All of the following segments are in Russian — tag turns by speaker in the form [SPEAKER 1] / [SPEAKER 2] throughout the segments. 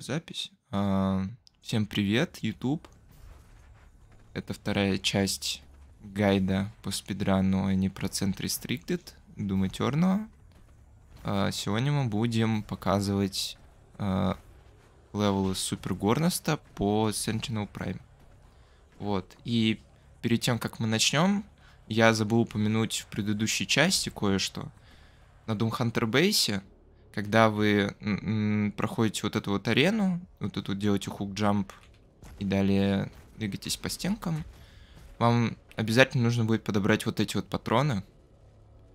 [SPEAKER 1] Новая запись. А, всем привет, YouTube. Это вторая часть гайда по спидрану, а не процент Restricted, думаю, Терного. А, сегодня мы будем показывать а, левелы Супер Горнаста по Sentinel Prime. Вот, и перед тем, как мы начнем, я забыл упомянуть в предыдущей части кое-что. На Doom Hunter Base когда вы проходите вот эту вот арену, вот эту делаете хук-джамп и далее двигаетесь по стенкам, вам обязательно нужно будет подобрать вот эти вот патроны,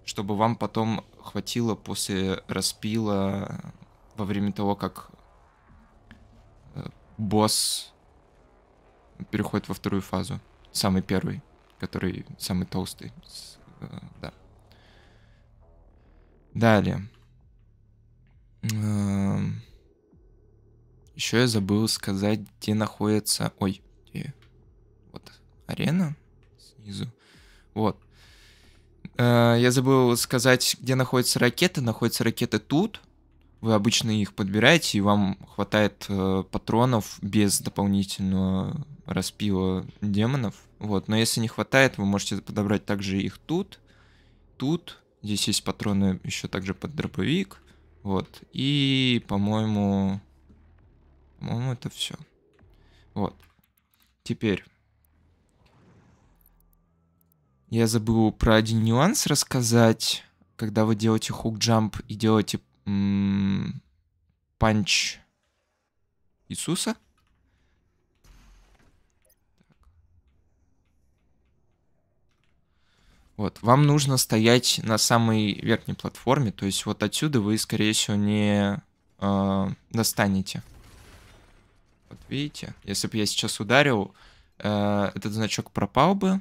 [SPEAKER 1] чтобы вам потом хватило после распила во время того, как э, босс переходит во вторую фазу. Самый первый, который самый толстый. Э, да. Далее. Эм, еще я забыл сказать, где находится... Ой, где? Вот арена снизу. Вот. Э, я забыл сказать, где находятся ракеты. Находятся ракеты тут. Вы обычно их подбираете, и вам хватает э, патронов без дополнительного распила демонов. Вот. Но если не хватает, вы можете подобрать также их тут. Тут. Здесь есть патроны еще также под дробовик. Вот. И, по-моему... По-моему, это все. Вот. Теперь. Я забыл про один нюанс рассказать. Когда вы делаете хук-джамп и делаете панч Иисуса, Вот, вам нужно стоять на самой верхней платформе, то есть вот отсюда вы, скорее всего, не э, достанете. Вот видите, если бы я сейчас ударил, э, этот значок пропал бы,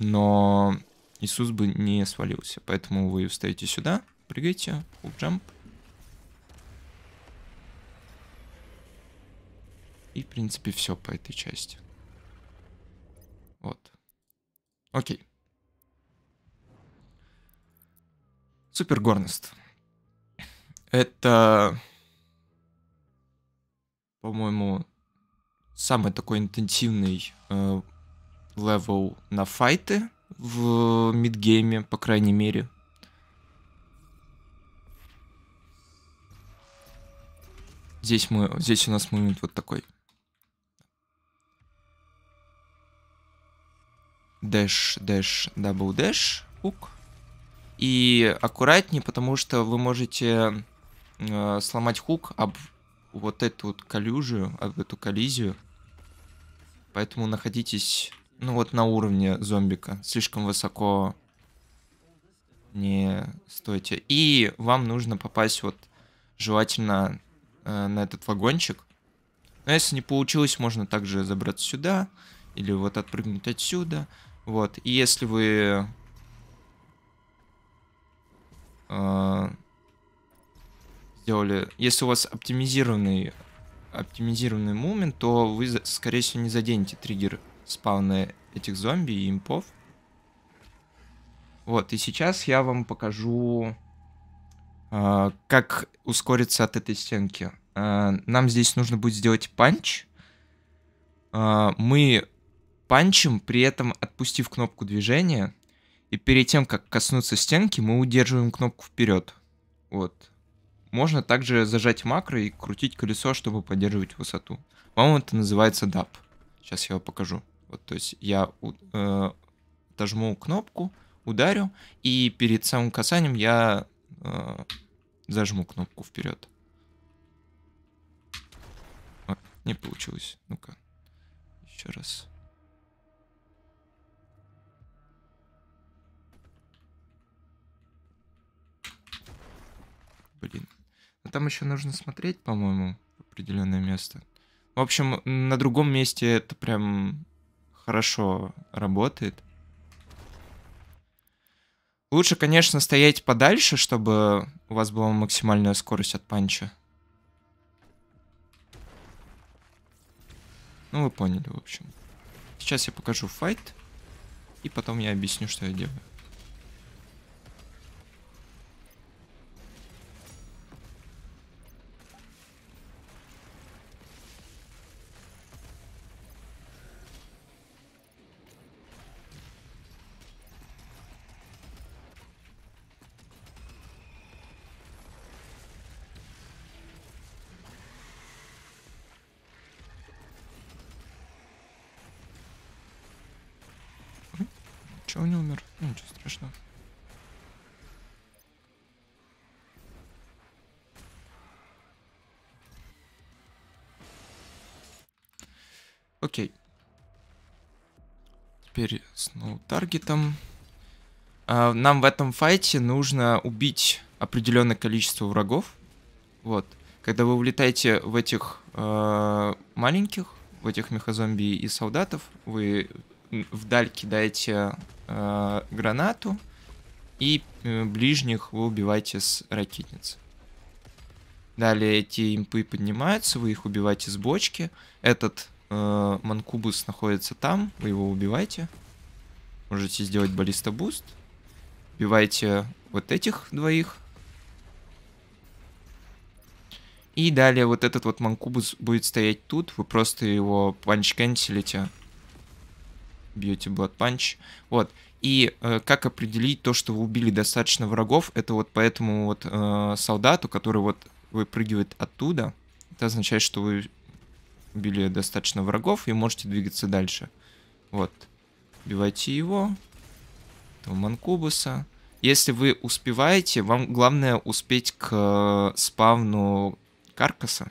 [SPEAKER 1] но Иисус бы не свалился. Поэтому вы встаете сюда, прыгайте, хук-джамп. И, в принципе, все по этой части. Вот. Окей. Супергорность. Это, по-моему, самый такой интенсивный э, левел на файты в мидгейме, по крайней мере. Здесь, мы, здесь у нас момент вот такой. Дэш, дэш, дабл дэш, ук. И аккуратнее, потому что вы можете э, сломать хук об вот эту вот коллюжию, об эту коллизию. Поэтому находитесь, ну вот на уровне зомбика. Слишком высоко не стойте. И вам нужно попасть вот желательно э, на этот вагончик. Но если не получилось, можно также забраться сюда или вот отпрыгнуть отсюда. Вот. И если вы а, сделали... Если у вас оптимизированный, оптимизированный момент, то вы, скорее всего, не заденете триггер спауна этих зомби и импов. Вот, и сейчас я вам покажу, э, как ускориться от этой стенки. Э, нам здесь нужно будет сделать панч. Э, мы панчим, при этом отпустив кнопку движения. И перед тем, как коснуться стенки, мы удерживаем кнопку вперед. Вот. Можно также зажать макро и крутить колесо, чтобы поддерживать высоту. По-моему, это называется DAP. Сейчас я его покажу. Вот, то есть я э, отожму кнопку, ударю, и перед самым касанием я э, зажму кнопку вперед. не получилось. Ну-ка, еще раз. блин. Но там еще нужно смотреть, по-моему, определенное место. В общем, на другом месте это прям хорошо работает. Лучше, конечно, стоять подальше, чтобы у вас была максимальная скорость от панча. Ну, вы поняли, в общем. Сейчас я покажу файт, и потом я объясню, что я делаю. таргетом. А, нам в этом файте нужно убить определенное количество врагов. Вот. Когда вы улетаете в этих э, маленьких, в этих мехозомби и солдатов, вы вдаль кидаете э, гранату, и э, ближних вы убиваете с ракетниц. Далее эти импы поднимаются, вы их убиваете с бочки. Этот э, Манкубус находится там, вы его убиваете. Можете сделать баллиста буст. Убивайте вот этих двоих. И далее вот этот вот манкубус будет стоять тут. Вы просто его панч-кэнселите. Бьете блад-панч. Вот. И э, как определить то, что вы убили достаточно врагов, это вот по этому вот э, солдату, который вот выпрыгивает оттуда. Это означает, что вы убили достаточно врагов и можете двигаться дальше. Вот. Убивайте его. Этого Манкубуса. Если вы успеваете, вам главное успеть к э, спавну каркаса.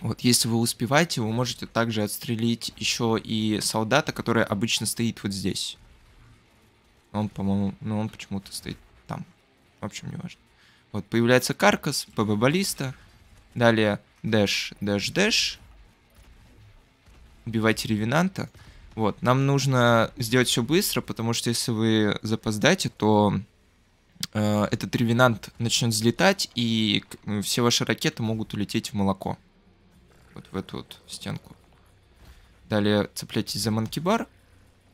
[SPEAKER 1] Вот, если вы успеваете, вы можете также отстрелить еще и солдата, который обычно стоит вот здесь. Он, по-моему, ну он почему-то стоит там. В общем, не важно. Вот, появляется каркас, ПБ-баллиста. Далее, дэш, дэш, дэш. Убивайте ревенанта. Вот, нам нужно сделать все быстро, потому что если вы запоздаете, то э, этот ревенант начнет взлетать, и все ваши ракеты могут улететь в молоко. Вот в эту вот стенку. Далее цепляйтесь за манкибар,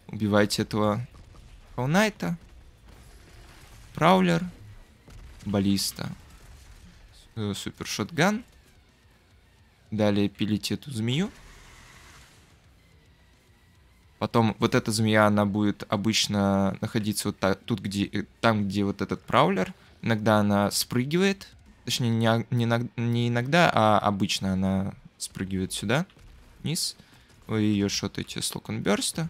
[SPEAKER 1] убивайте этого Фаунайта, Праулер, Баллиста, э, Супер Шотган. Далее пилите эту змею. Потом вот эта змея, она будет обычно находиться вот так, тут, где, э, там, где вот этот праулер. Иногда она спрыгивает. Точнее, не, а, не, не иногда, а обычно она спрыгивает сюда, вниз. Вы ее шотаете с локонберста.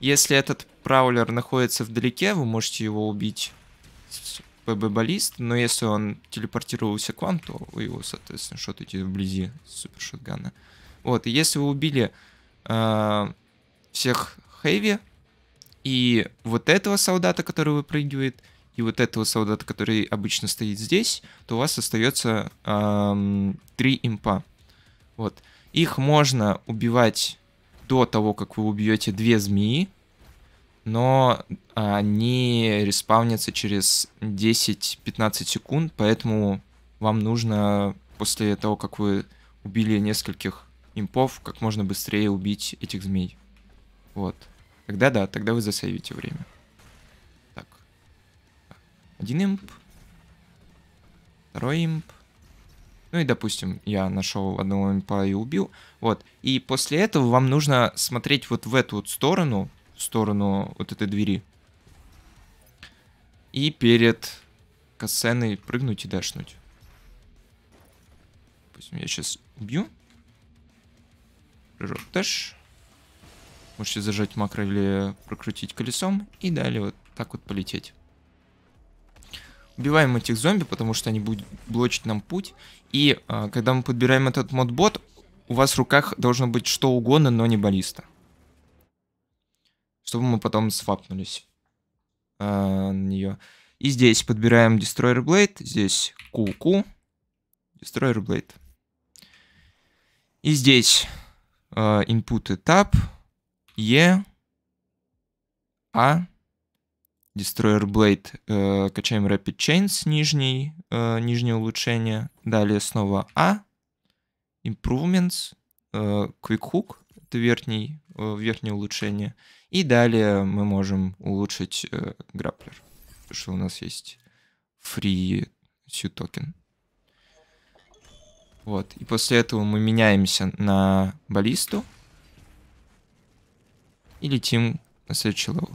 [SPEAKER 1] Если этот праулер находится вдалеке, вы можете его убить с ПБ-баллист, но если он телепортировался к вам, то вы его, соответственно, шотаете вблизи супер шотгана. Вот, и если вы убили а, всех Хэви, и вот этого солдата, который выпрыгивает, и вот этого солдата, который обычно стоит здесь, то у вас остается эм, 3 импа. Вот. Их можно убивать до того, как вы убьете две змеи, но они респавнятся через 10-15 секунд, поэтому вам нужно после того, как вы убили нескольких импов, как можно быстрее убить этих змей. Вот. Тогда да, тогда вы засейвите время. Так. Один имп. Второй имп. Ну и, допустим, я нашел одного импа и убил. Вот. И после этого вам нужно смотреть вот в эту вот сторону, в сторону вот этой двери. И перед касценой прыгнуть и дашнуть. Допустим, я сейчас убью. Прыжок, дашь. Можете зажать макро или прокрутить колесом и далее вот так вот полететь. Убиваем этих зомби, потому что они будут блочить нам путь. И э, когда мы подбираем этот модбот, у вас в руках должно быть что угодно, но не баллиста. Чтобы мы потом свапнулись э, на нее. И здесь подбираем Destroyer Blade, здесь Ку Ку, Destroyer Blade. И здесь э, Input Tab, Е. А. Destroyer Blade. Э, качаем Rapid Chains нижний, э, нижнее улучшение. Далее снова А. Improvements. Э, Quick Hook. Это верхний, э, верхнее улучшение. И далее мы можем улучшить э, грапплер. Потому что у нас есть free сью токен. Вот. И после этого мы меняемся на баллисту. И летим на следующий левел.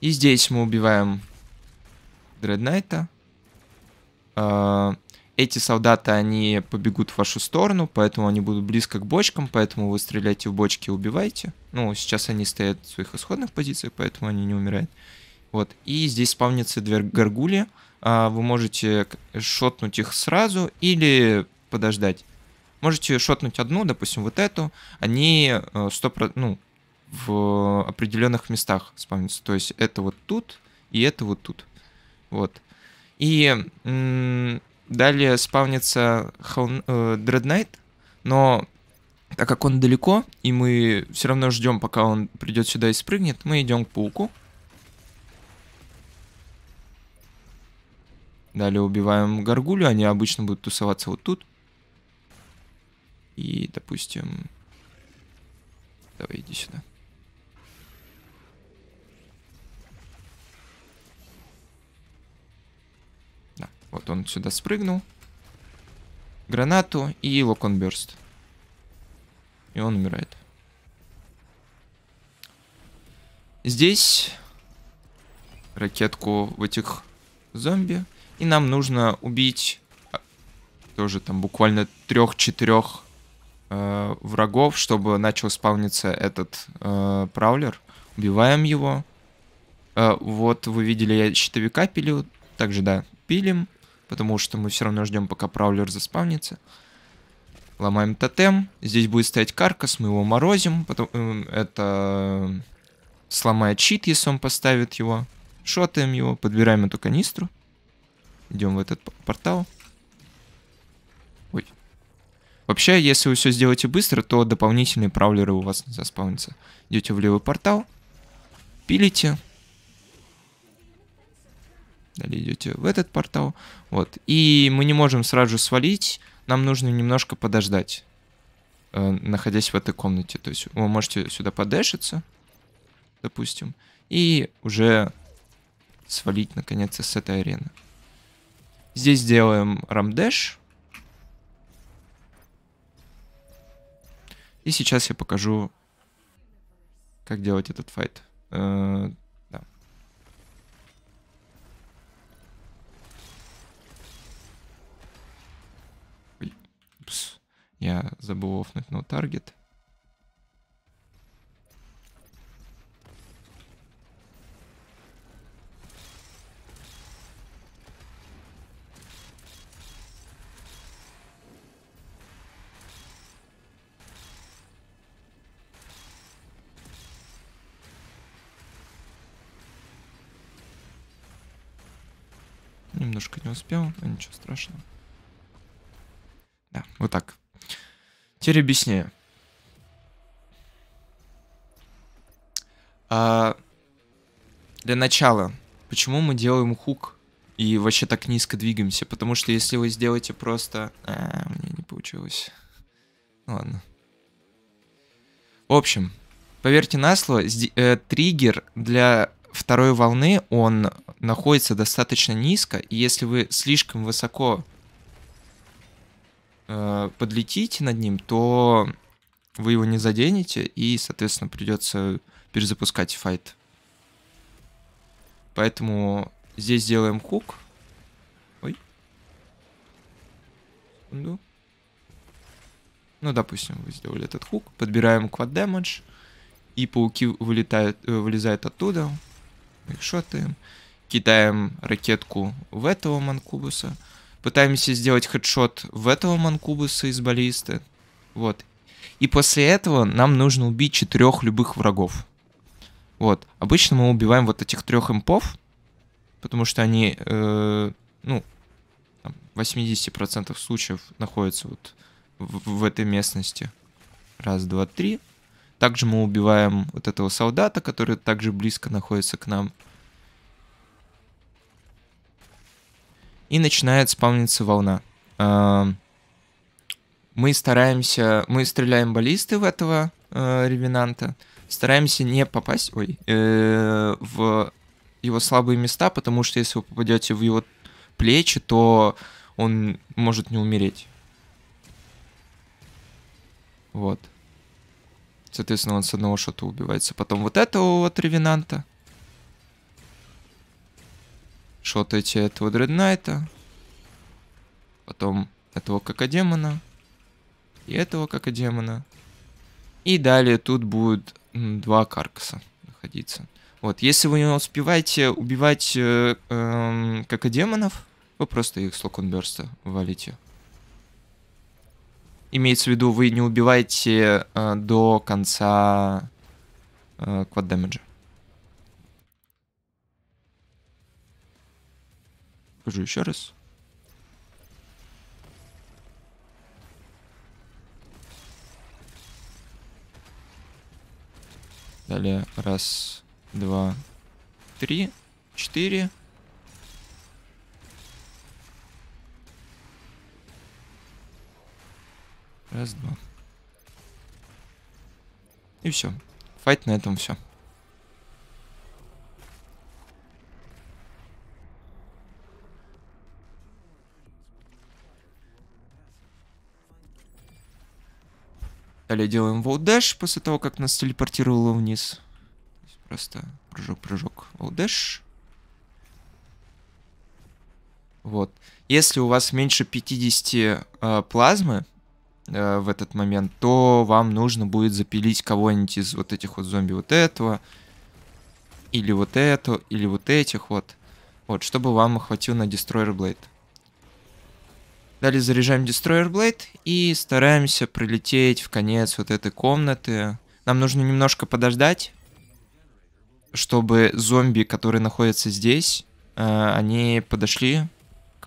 [SPEAKER 1] И здесь мы убиваем Дреднайта. А, эти солдаты, они побегут в вашу сторону, поэтому они будут близко к бочкам, поэтому вы стреляете в бочки и убивайте. Ну, сейчас они стоят в своих исходных позициях, поэтому они не умирают. Вот, и здесь спавнится две горгули. А, вы можете шотнуть их сразу или подождать. Можете шотнуть одну, допустим, вот эту, они 100%, э, ну, в определенных местах спавнится. То есть это вот тут и это вот тут. Вот. И далее спавнится Hell, э, но так как он далеко, и мы все равно ждем, пока он придет сюда и спрыгнет, мы идем к пауку. Далее убиваем горгулю, они обычно будут тусоваться вот тут. И, допустим... Давай, иди сюда. Да, вот он сюда спрыгнул. Гранату и локон локонберст. И он умирает. Здесь ракетку в этих зомби. И нам нужно убить а, тоже там буквально трех-четырех э, врагов, чтобы начал спавниться этот э, праулер. Убиваем его. Э, вот вы видели, я щитовика пилил. Также, да, пилим, потому что мы все равно ждем, пока праулер заспавнится. Ломаем тотем. Здесь будет стоять каркас, мы его морозим. Потом э, это сломает щит, если он поставит его. Шотаем его, подбираем эту канистру. Идем в этот портал. Вообще, если вы все сделаете быстро, то дополнительные правлеры у вас не заспавнятся. Идете в левый портал, пилите. Далее идете в этот портал. Вот. И мы не можем сразу же свалить. Нам нужно немножко подождать, э, находясь в этой комнате. То есть вы можете сюда подешиться, допустим, и уже свалить наконец с этой арены. Здесь делаем рамдэш. И сейчас я покажу, как делать этот файт. Э, да. Ой, упс, я забыл офнуть но no таргет. немножко не успел, но ничего страшного. Да, вот так. Теперь объясняю. А, для начала, почему мы делаем хук и вообще так низко двигаемся? Потому что если вы сделаете просто... А, у меня не получилось. Ну ладно. В общем, поверьте на слово, э, триггер для второй волны, он находится достаточно низко, и если вы слишком высоко э, подлетите над ним, то вы его не заденете, и, соответственно, придется перезапускать файт. Поэтому здесь делаем хук. Ой. Секунду. Ну, допустим, вы сделали этот хук, подбираем квад дэмэдж, и пауки вылетают, э, вылезают оттуда бэкшотаем, кидаем ракетку в этого Манкубуса, пытаемся сделать хедшот в этого Манкубуса из баллисты, вот. И после этого нам нужно убить четырех любых врагов. Вот. Обычно мы убиваем вот этих трех импов, потому что они, э, ну, там, 80% случаев находятся вот в, в этой местности. Раз, два, три. Также мы убиваем вот этого солдата, который также близко находится к нам. И начинает спавниться волна. А, мы стараемся... Мы стреляем баллисты в этого э, ревенанта. Стараемся не попасть ой, э, в его слабые места, потому что если вы попадете в его плечи, то он может не умереть. Вот. Соответственно, он с одного шота убивается. Потом вот этого вот ревенанта. эти этого дреднайта. Потом этого какодемона. И этого какодемона. И далее тут будет два каркаса находиться. Вот, если вы не успеваете убивать э, э, эм, какодемонов, вы просто их с локонберста валите. Имеется в виду, вы не убиваете э, до конца э, квад дэмэджа. Скажу еще раз. Далее раз, два, три, четыре. Раз, два. И все. Файт на этом все. Далее делаем волдэш после того, как нас телепортировало вниз. Просто прыжок, прыжок, волдэш. Вот. Если у вас меньше 50 э, плазмы, Э, в этот момент, то вам нужно будет запилить кого-нибудь из вот этих вот зомби вот этого, или вот эту или вот этих вот. Вот, чтобы вам охватил на Destroyer Blade. Далее заряжаем Destroyer Blade и стараемся прилететь в конец вот этой комнаты. Нам нужно немножко подождать, чтобы зомби, которые находятся здесь, э, они подошли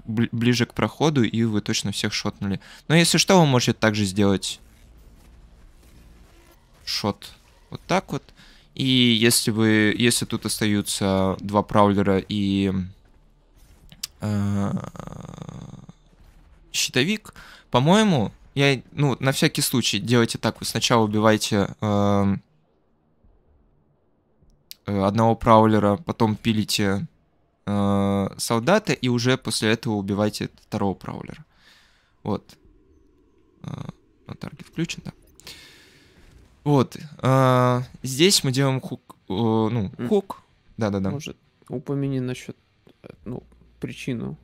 [SPEAKER 1] ближе к проходу, и вы точно всех шотнули. Но если что, вы можете также сделать шот вот так вот. И если вы, если тут остаются два праулера и э, щитовик, по-моему, я, ну, на всякий случай делайте так. Вы сначала убиваете а, э, одного праулера, потом пилите э, солдата и уже после этого убивайте второго праулера. Вот. Э, таргет включен, да. Вот. Э, здесь мы делаем хук. Э, ну, хук. Да-да-да. Может,
[SPEAKER 2] упомяни насчет, ну, причину.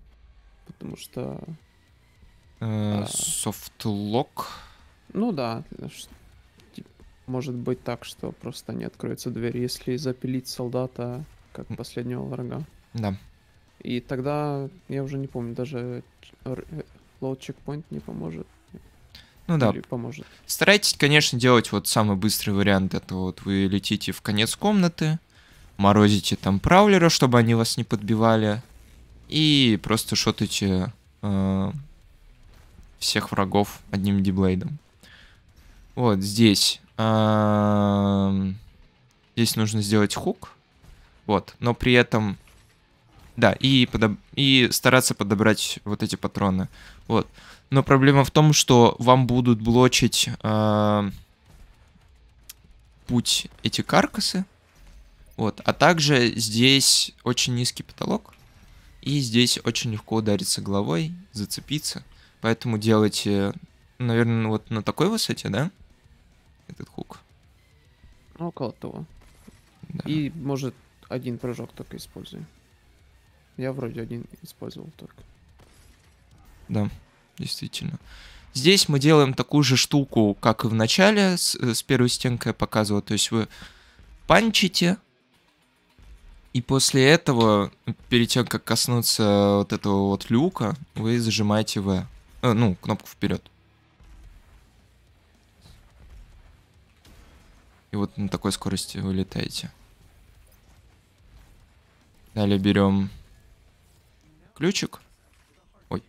[SPEAKER 2] Потому что...
[SPEAKER 1] Э, а. Софтлок. Э, ну
[SPEAKER 2] да, может быть так, что просто не откроется дверь, если запилить солдата как последнего врага. Да. И тогда, я уже не помню, даже э, load checkpoint не поможет.
[SPEAKER 1] Ну да. Или поможет. Старайтесь, конечно, делать вот самый быстрый вариант. Это вот вы летите в конец комнаты, морозите там праулера, чтобы они вас не подбивали, и просто шотайте э, всех врагов одним диблейдом. Вот здесь. Э, здесь нужно сделать хук. Вот, но при этом да, и, подоб... и стараться подобрать вот эти патроны. Вот. Но проблема в том, что вам будут блочить э, путь эти каркасы. Вот. А также здесь очень низкий потолок. И здесь очень легко удариться головой, зацепиться. Поэтому делайте, наверное, вот на такой высоте, да? Этот хук.
[SPEAKER 2] Ну, около того. Да. И, может, один прыжок только используем. Я вроде один использовал только.
[SPEAKER 1] Да, действительно. Здесь мы делаем такую же штуку, как и в начале, с, э, с первой стенкой я показывал. То есть вы панчите, и после этого, перед тем, как коснуться вот этого вот люка, вы зажимаете В. Э, ну, кнопку вперед. И вот на такой скорости вы летаете. Далее берем ключик. Ой,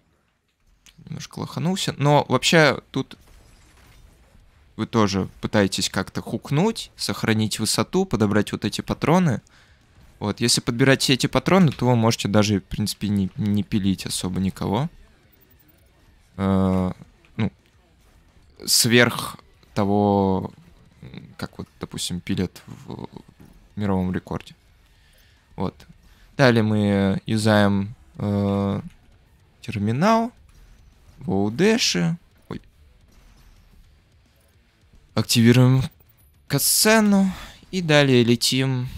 [SPEAKER 1] немножко лоханулся. Но вообще тут вы тоже пытаетесь как-то хукнуть, сохранить высоту, подобрать вот эти патроны. Вот, если подбирать все эти патроны, то вы можете даже, в принципе, не, не пилить особо никого. Э, ну, сверх того, как вот, допустим, пилят в мировом рекорде. Вот. Далее мы юзаем э, терминал, воудеши. Ой. Активируем катсцену. И далее летим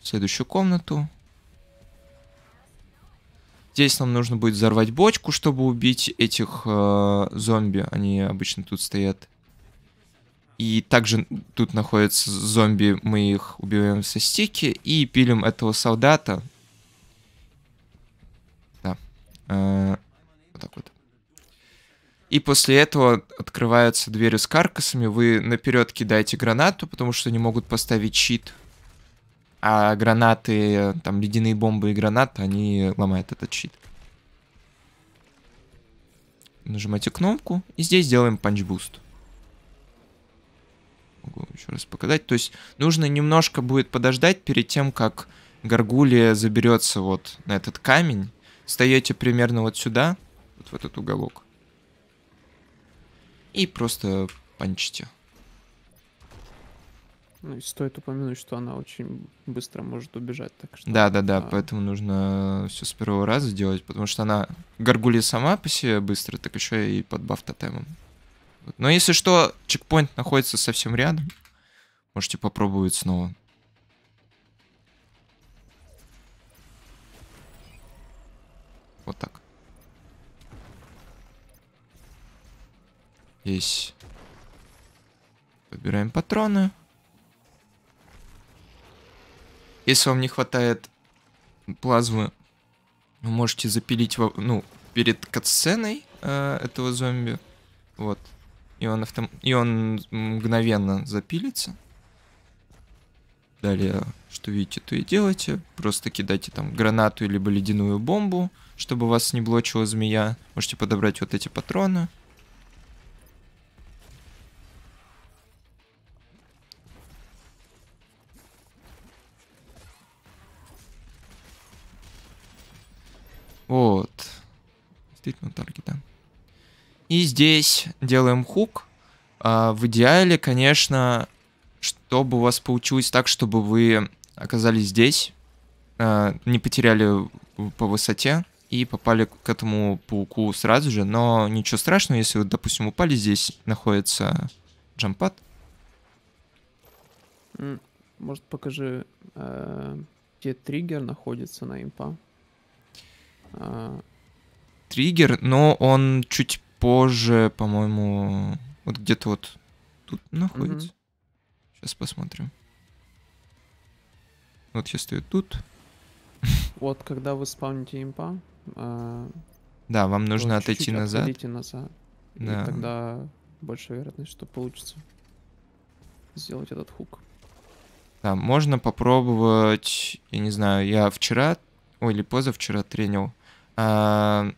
[SPEAKER 1] в следующую комнату. Здесь нам нужно будет взорвать бочку, чтобы убить этих э, зомби. Они обычно тут стоят. И также тут находятся зомби, мы их убиваем со стики и пилим этого солдата. Э, вот так вот. И после этого открываются двери с каркасами. Вы наперед кидаете гранату, потому что не могут поставить щит. А гранаты, там, ледяные бомбы и гранаты, они ломают этот щит. Нажимаете кнопку, и здесь делаем панчбуст. Могу еще раз показать. То есть нужно немножко будет подождать перед тем, как горгулия заберется вот на этот камень встаете примерно вот сюда, вот в этот уголок. И просто панчите.
[SPEAKER 2] Ну, и стоит упомянуть, что она очень быстро может убежать, так
[SPEAKER 1] что... Да, да, да, а... поэтому нужно все с первого раза делать, потому что она горгули сама по себе быстро, так еще и под баф тотемом. Но если что, чекпоинт находится совсем рядом, можете попробовать снова. Вот так. Здесь подбираем патроны. Если вам не хватает плазмы, вы можете запилить во, ну, перед катсценой э, этого зомби. Вот. И он, автом... и он мгновенно запилится. Далее, что видите, то и делайте. Просто кидайте там гранату либо ледяную бомбу, чтобы вас не блочила змея. Можете подобрать вот эти патроны. Вот. Действительно таргет, да. И здесь делаем хук. А, в идеале, конечно, чтобы у вас получилось так, чтобы вы оказались здесь, э, не потеряли по высоте и попали к этому пауку сразу же. Но ничего страшного, если вы, допустим, упали, здесь находится джампад.
[SPEAKER 2] Может, покажи, э, где триггер находится на импа?
[SPEAKER 1] А. Триггер, но он чуть позже, по-моему, вот где-то вот тут находится. Сейчас посмотрим. Вот сейчас стою тут.
[SPEAKER 2] Вот, когда вы спавните импа... Э,
[SPEAKER 1] да, вам нужно отойти чуть -чуть назад. назад. Да. И
[SPEAKER 2] тогда больше вероятность, что получится сделать этот хук.
[SPEAKER 1] Да, можно попробовать, я не знаю, я вчера, ой, или позавчера тренил, а,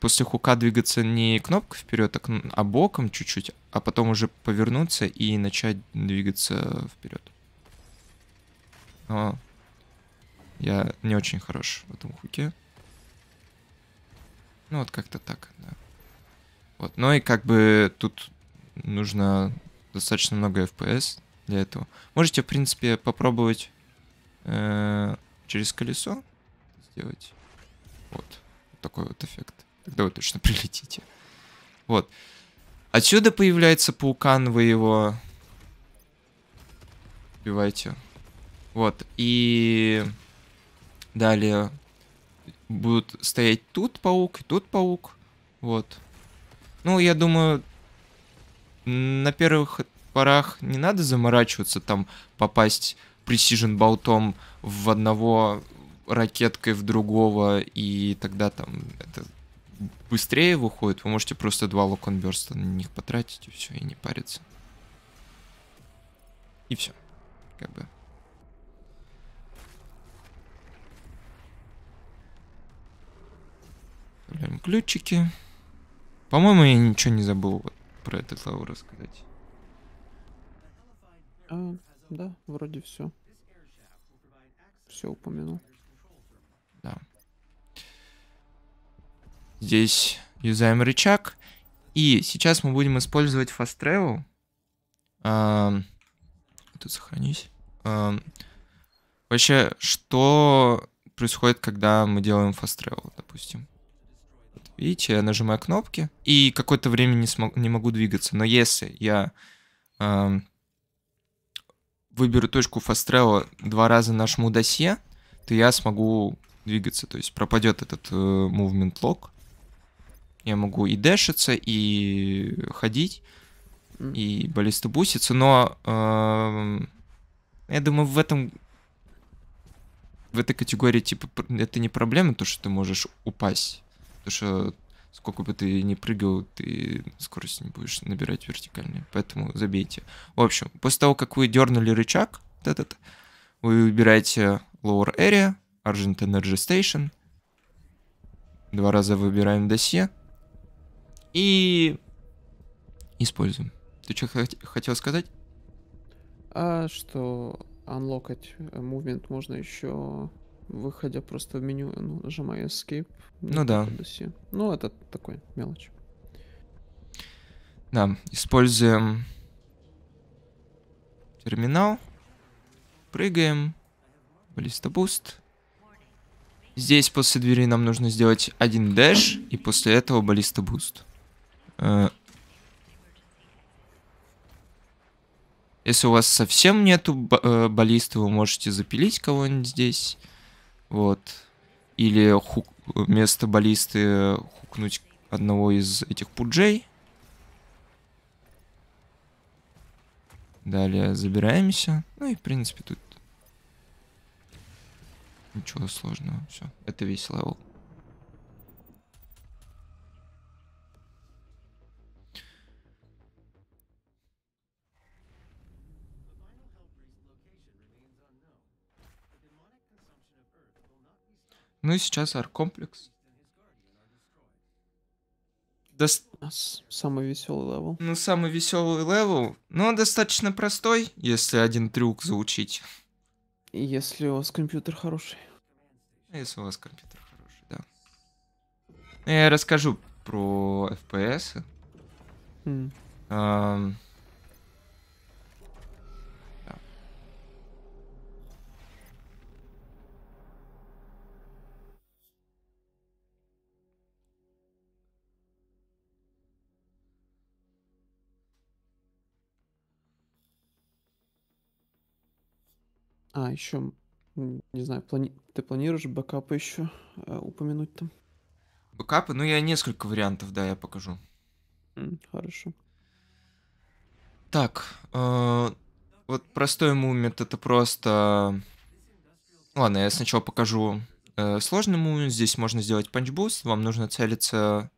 [SPEAKER 1] после хука двигаться не кнопка вперед, а, а боком чуть-чуть, а потом уже повернуться и начать двигаться вперед. Но я не очень хорош в этом хуке. Ну вот как-то так, да. Вот, ну и как бы тут нужно достаточно много FPS для этого. Можете, в принципе, попробовать э, через колесо сделать. Вот, вот такой вот эффект. Тогда вы точно прилетите. Вот. Отсюда появляется паукан, вы его убиваете. Вот, и далее будут стоять тут паук и тут паук. Вот. Ну, я думаю, на первых порах не надо заморачиваться, там попасть пресижен болтом в одного ракеткой в другого, и тогда там это быстрее выходит, вы можете просто два локонберста на них потратить, и все, и не париться. И все. Как бы. Вставляем ключики. По-моему, я ничего не забыл вот про этот лаву рассказать. А,
[SPEAKER 2] да, вроде все.
[SPEAKER 1] Все упомянул. Здесь юзаем рычаг. И сейчас мы будем использовать fast travel. тут сохранись. вообще, что происходит, когда мы делаем fast travel, допустим? видите, я нажимаю кнопки и какое-то время не, смог, не могу двигаться. Но если я а, выберу точку fast travel, два раза нажму досье, то я смогу двигаться. То есть пропадет этот э, movement lock. Я могу и дешиться, и ходить, mm. и баллистобуситься, но э, я думаю, в этом в этой категории, типа, это не проблема, то, что ты можешь упасть. то что сколько бы ты ни прыгал, ты скорость не будешь набирать вертикальную. Поэтому забейте. В общем, после того, как вы дернули рычаг, этот, вы выбираете Lower Area, Argent Energy Station. Два раза выбираем досье и используем. Ты что хотел сказать? А
[SPEAKER 2] что unlockать э, movement можно еще выходя просто в меню, ну, нажимая escape. Ну да. Доси. Ну, это такой мелочь.
[SPEAKER 1] Да, используем терминал, прыгаем, баллиста-буст. Здесь после двери нам нужно сделать один дэш, и после этого баллиста-буст. Э, если у вас совсем нету э, баллисты, вы можете запилить кого-нибудь здесь. Вот. Или хук... вместо баллисты хукнуть одного из этих пуджей. Далее забираемся. Ну и, в принципе, тут ничего сложного. Все, это весь левел. Ну и сейчас аркомплекс. Дос... Самый веселый левел. Ну, самый веселый левел. Но достаточно простой, если один трюк заучить.
[SPEAKER 2] Если у вас компьютер хороший. А если у вас компьютер хороший,
[SPEAKER 1] да. Я расскажу про FPS. Mm. Um...
[SPEAKER 2] А, еще, не знаю, плани... ты планируешь бэкапы еще
[SPEAKER 1] э, упомянуть там? Бэкапы? Ну, я несколько вариантов, да, я покажу. хорошо. Так, э, вот простой мумент это просто... Э, ладно, я сначала покажу э, сложный мумент. Здесь можно сделать панчбуст. Вам нужно целиться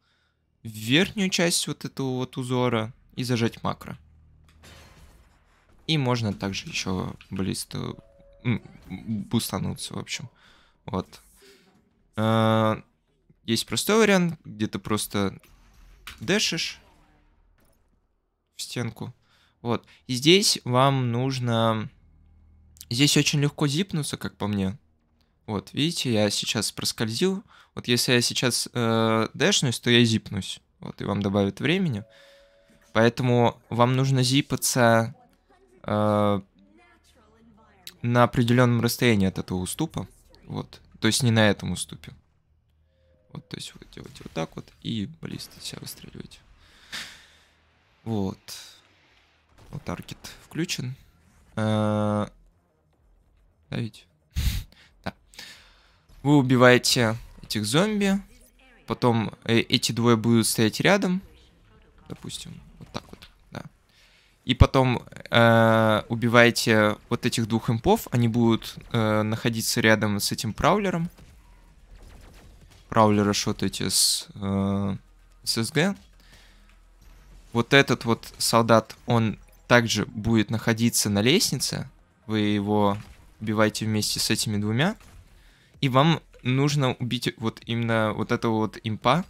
[SPEAKER 1] в верхнюю часть вот этого вот узора и зажать макро. И можно также еще близко бустануться, в общем. Вот. А, есть простой вариант, где ты просто дэшишь в стенку. Вот. И здесь вам нужно... Здесь очень легко зипнуться, как по мне. Вот, видите, я сейчас проскользил. Вот если я сейчас э, дэшнусь, то я зипнусь. Вот, и вам добавит времени. Поэтому вам нужно зипаться э, на определенном расстоянии от этого уступа. Вот. То есть не на этом уступе. Вот, то есть вы делаете вот так вот и баллисты себя выстреливаете. Вот. Вот аркет включен. А Давить. Вы убиваете этих зомби. Потом э, эти двое будут стоять рядом. Допустим, и потом э, убиваете вот этих двух импов, они будут э, находиться рядом с этим праулером. Праулера шотаете с, э, с СГ. Вот этот вот солдат, он также будет находиться на лестнице. Вы его убиваете вместе с этими двумя. И вам нужно убить вот именно вот этого вот импа,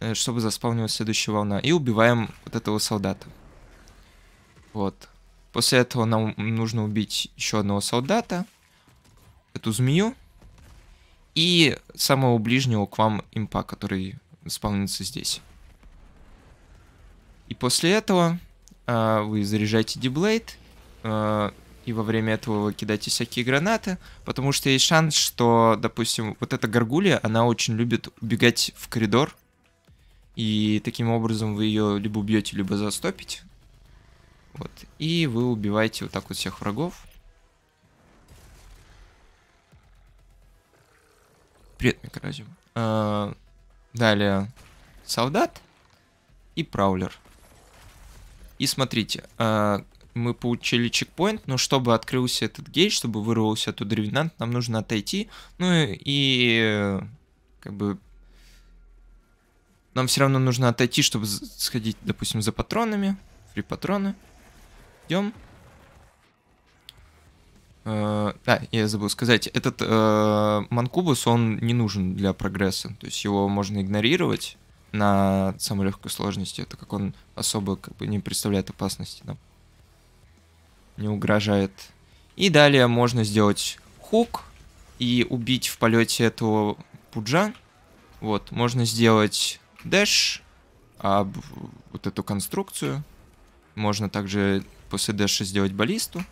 [SPEAKER 1] Э, чтобы заспавнилась следующая волна. И убиваем вот этого солдата. Вот. После этого нам нужно убить еще одного солдата. Эту змею. И самого ближнего к вам импа, который спавнится здесь. И после этого э, вы заряжаете диблейд. Э, и во время этого вы кидаете всякие гранаты, потому что есть шанс, что, допустим, вот эта горгулья, она очень любит убегать в коридор, и таким образом вы ее либо убьете, либо застопите. Вот. И вы убиваете вот так вот всех врагов. Привет, микроразим. А, далее солдат и праулер. И смотрите, а, мы получили чекпоинт, но чтобы открылся этот гейт, чтобы вырвался оттуда ревенант, нам нужно отойти, ну и э, как бы нам все равно нужно отойти, чтобы сходить, допустим, за патронами. Фри патроны. Идем. Э, да, я забыл сказать, этот э, Манкубус, он не нужен для прогресса. То есть его можно игнорировать на самой легкой сложности, это как он особо как бы не представляет опасности нам. Не угрожает. И далее можно сделать хук и убить в полете этого пуджа. Вот, можно сделать dash, а вот эту конструкцию можно также после дэша сделать баллисту.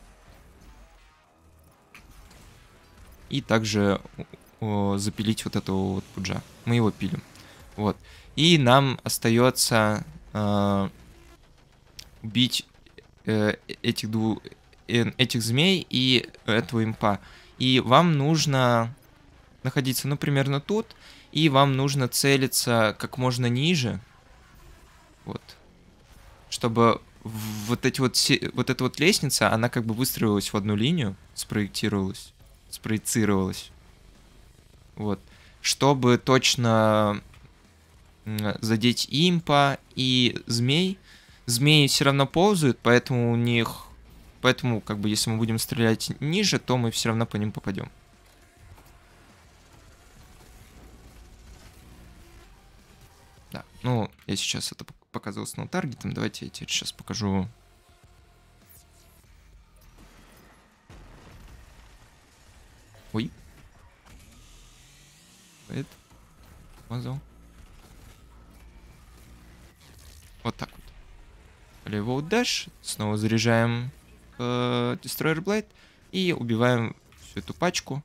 [SPEAKER 1] И также о, запилить вот этого вот пуджа. Мы его пилим. Вот. И нам остается э, убить э, этих двух э, этих змей и этого импа. И вам нужно находиться, ну, примерно тут. И вам нужно целиться как можно ниже. Вот. Чтобы вот, эти вот, вот эта вот лестница, она как бы выстроилась в одну линию, спроектировалась, спроецировалась. Вот. Чтобы точно задеть импа и змей. Змеи все равно ползают, поэтому у них... Поэтому, как бы, если мы будем стрелять ниже, то мы все равно по ним попадем. Ну, я сейчас это показывал с таргетом. Давайте я теперь сейчас покажу. Ой. это Мазал. Вот так вот. Левел дэш. Снова заряжаем э, Destroyer Blade. И убиваем всю эту пачку.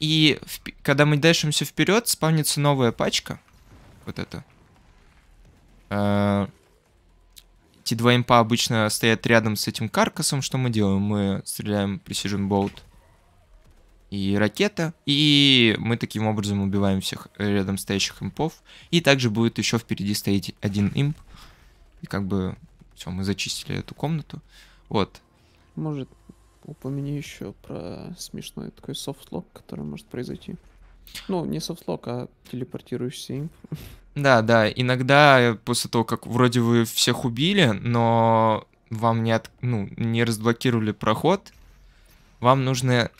[SPEAKER 1] И когда мы дэшимся вперед, спавнится новая пачка. Вот эта. Э, эти два импа обычно стоят рядом с этим каркасом. Что мы делаем? Мы стреляем Precision Bolt и ракета. И мы таким образом убиваем всех рядом стоящих импов. И также будет еще впереди стоять один имп. И как бы все, мы зачистили эту комнату. Вот.
[SPEAKER 2] Может, упомяни еще про смешной такой софтлок, который может произойти. Ну, не софтлок, а телепортирующийся имп.
[SPEAKER 1] Да, да, иногда э, после того, как вроде вы всех убили, но вам не, от, ну, не разблокировали проход, вам нужно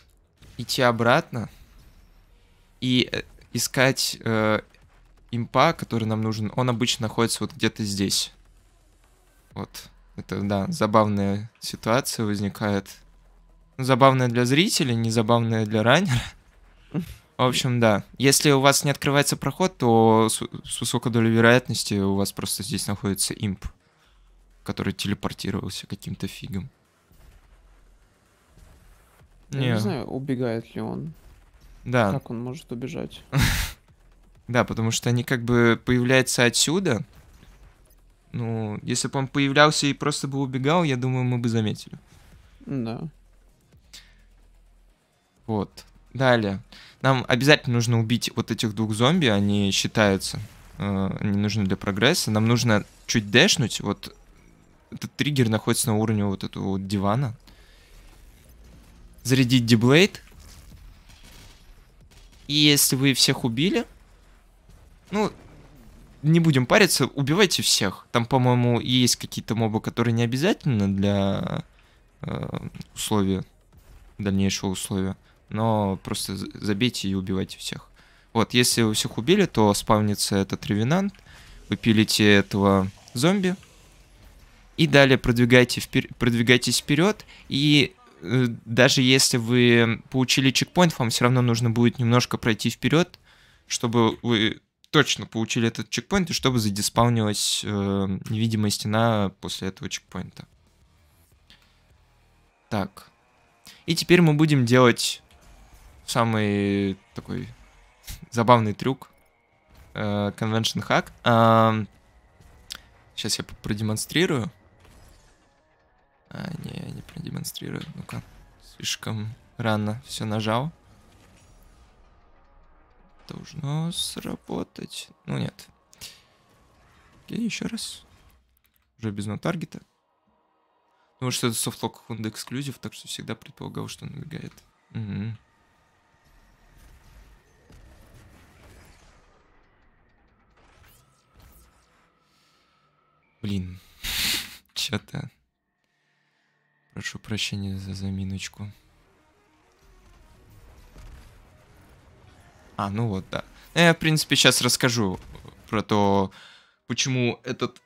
[SPEAKER 1] идти обратно и э, искать э, импа, который нам нужен. Он обычно находится вот где-то здесь. Вот. Это, да, забавная ситуация возникает. Забавная для зрителей, не забавная для раннера. В общем, да. Если у вас не открывается проход, то с, высокой долей вероятности у вас просто здесь находится имп, который телепортировался каким-то фигом.
[SPEAKER 2] Я не. не знаю, убегает ли он. Да. Как он может
[SPEAKER 1] убежать? Да, потому что они как бы появляются отсюда. Ну, если бы он появлялся и просто бы убегал, я думаю, мы бы заметили. Да. Вот. Далее. Нам обязательно нужно убить вот этих двух зомби, они считаются, э, они нужны для прогресса. Нам нужно чуть дэшнуть, вот этот триггер находится на уровне вот этого вот дивана. Зарядить диблейд. И если вы всех убили, ну, не будем париться, убивайте всех. Там, по-моему, есть какие-то мобы, которые не обязательно для э, условия, дальнейшего условия но просто забейте и убивайте всех. Вот, если вы всех убили, то спавнится этот ревенант, вы пилите этого зомби, и далее продвигайте впер... продвигайтесь вперед, и э, даже если вы получили чекпоинт, вам все равно нужно будет немножко пройти вперед, чтобы вы точно получили этот чекпоинт, и чтобы задиспаунилась э, невидимая стена после этого чекпоинта. Так. И теперь мы будем делать самый такой забавный трюк. Э, convention Hack. Сейчас я продемонстрирую. А, не, я не продемонстрирую. Ну-ка, слишком рано все нажал. Должно сработать. Ну нет. Окей, еще раз. Уже без нотаргета. ну что это софтлок Honda эксклюзив, так что всегда предполагал, что он убегает. Угу. Блин, чё то Прошу прощения за заминочку. А, ну вот, да. Ну, я, в принципе, сейчас расскажу про то, почему этот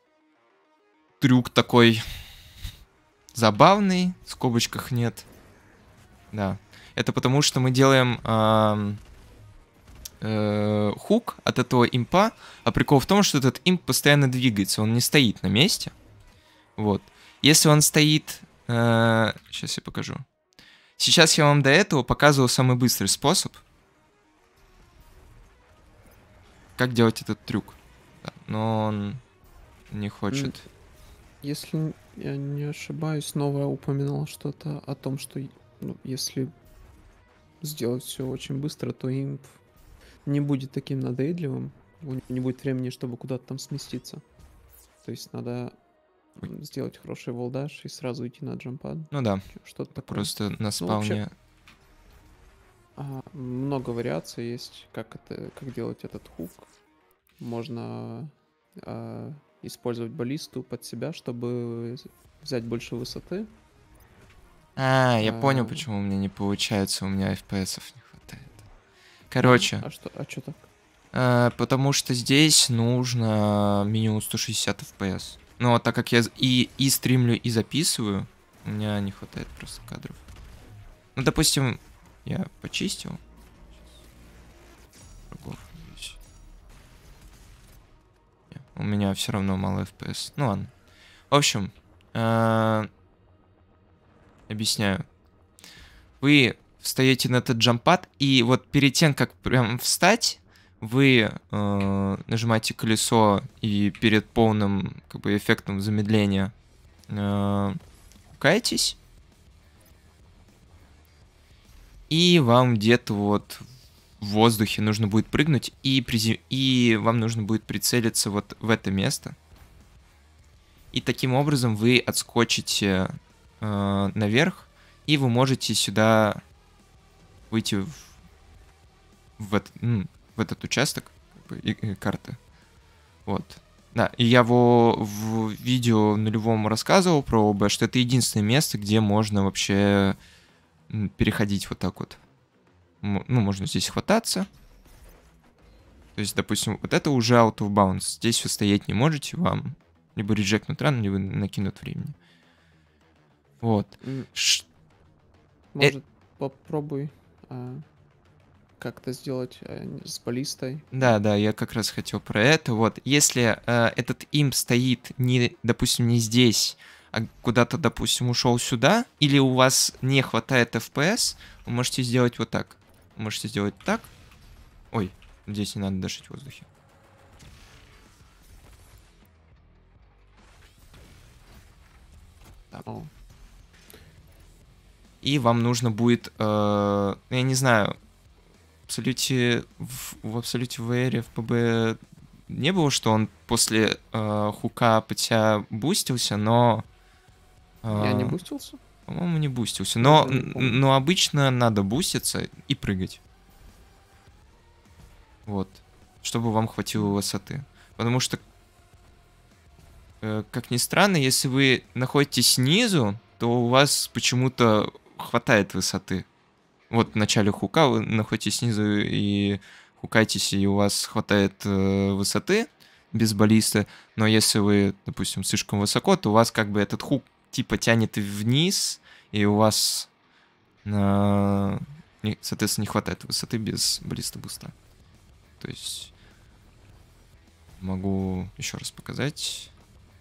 [SPEAKER 1] трюк такой забавный, в скобочках нет. Да. Это потому, что мы делаем... Э Э, хук от этого импа, а прикол в том, что этот имп постоянно двигается, он не стоит на месте. Вот. Если он стоит... Э, сейчас я покажу. Сейчас я вам до этого показывал самый быстрый способ. Как делать этот трюк. Да, но он не хочет.
[SPEAKER 2] Если я не ошибаюсь, Новая упоминала что-то о том, что ну, если сделать все очень быстро, то имп не будет таким надоедливым, у него не будет времени, чтобы куда-то там сместиться. То есть надо сделать хороший волдаш и сразу идти на джампад. Ну да. Что-то такое. Просто на ну, спауне... Ну, а, много вариаций есть, как, это, как делать этот хук. Можно а, использовать баллисту под себя, чтобы взять больше высоты.
[SPEAKER 1] А, я а... понял, почему у меня не получается, у меня FPS не Короче. А что, а что так? Э, потому что здесь нужно минимум 160 FPS. Но так как я и, и стримлю, и записываю, у меня не хватает просто кадров. Ну, допустим, я почистил. Э, у меня все равно мало FPS. Ну ладно. В общем, э -э объясняю. Вы встаете на этот джампад, и вот перед тем, как прям встать, вы э, нажимаете колесо и перед полным как бы эффектом замедления э, каетесь. И вам где-то вот в воздухе нужно будет прыгнуть, и, призем... и вам нужно будет прицелиться вот в это место. И таким образом вы отскочите э, наверх, и вы можете сюда выйти в, в, этот, в этот участок как бы, и, и карты. Вот. Да, и я его в видео нулевому рассказывал про ОБ, что это единственное место, где можно вообще переходить вот так вот. Ну, можно здесь хвататься. То есть, допустим, вот это уже out of bounds. Здесь вы стоять не можете, вам либо реджекнут ран, либо накинут времени. Вот.
[SPEAKER 2] Может, э... попробуй а, как-то сделать э, с баллистой.
[SPEAKER 1] Да, да, я как раз хотел про это. Вот, если а, этот им стоит, не, допустим, не здесь, а куда-то, допустим, ушел сюда, или у вас не хватает FPS, вы можете сделать вот так. можете сделать так. Ой, здесь не надо дышать в воздухе. Так. О и вам нужно будет, э, ну, я не знаю, в абсолюте, в, в абсолюте VR, в ПБ не было, что он после э, хука пытя бустился, но... Э, я не бустился? По-моему, не бустился. Но, не но обычно надо буститься и прыгать. Вот. Чтобы вам хватило высоты. Потому что, э, как ни странно, если вы находитесь снизу, то у вас почему-то хватает высоты. Вот в начале хука вы находитесь снизу и хукаетесь, и у вас хватает э, высоты без баллиста, но если вы, допустим, слишком высоко, то у вас как бы этот хук типа тянет вниз, и у вас, э, не, соответственно, не хватает высоты без баллиста буста. То есть могу еще раз показать.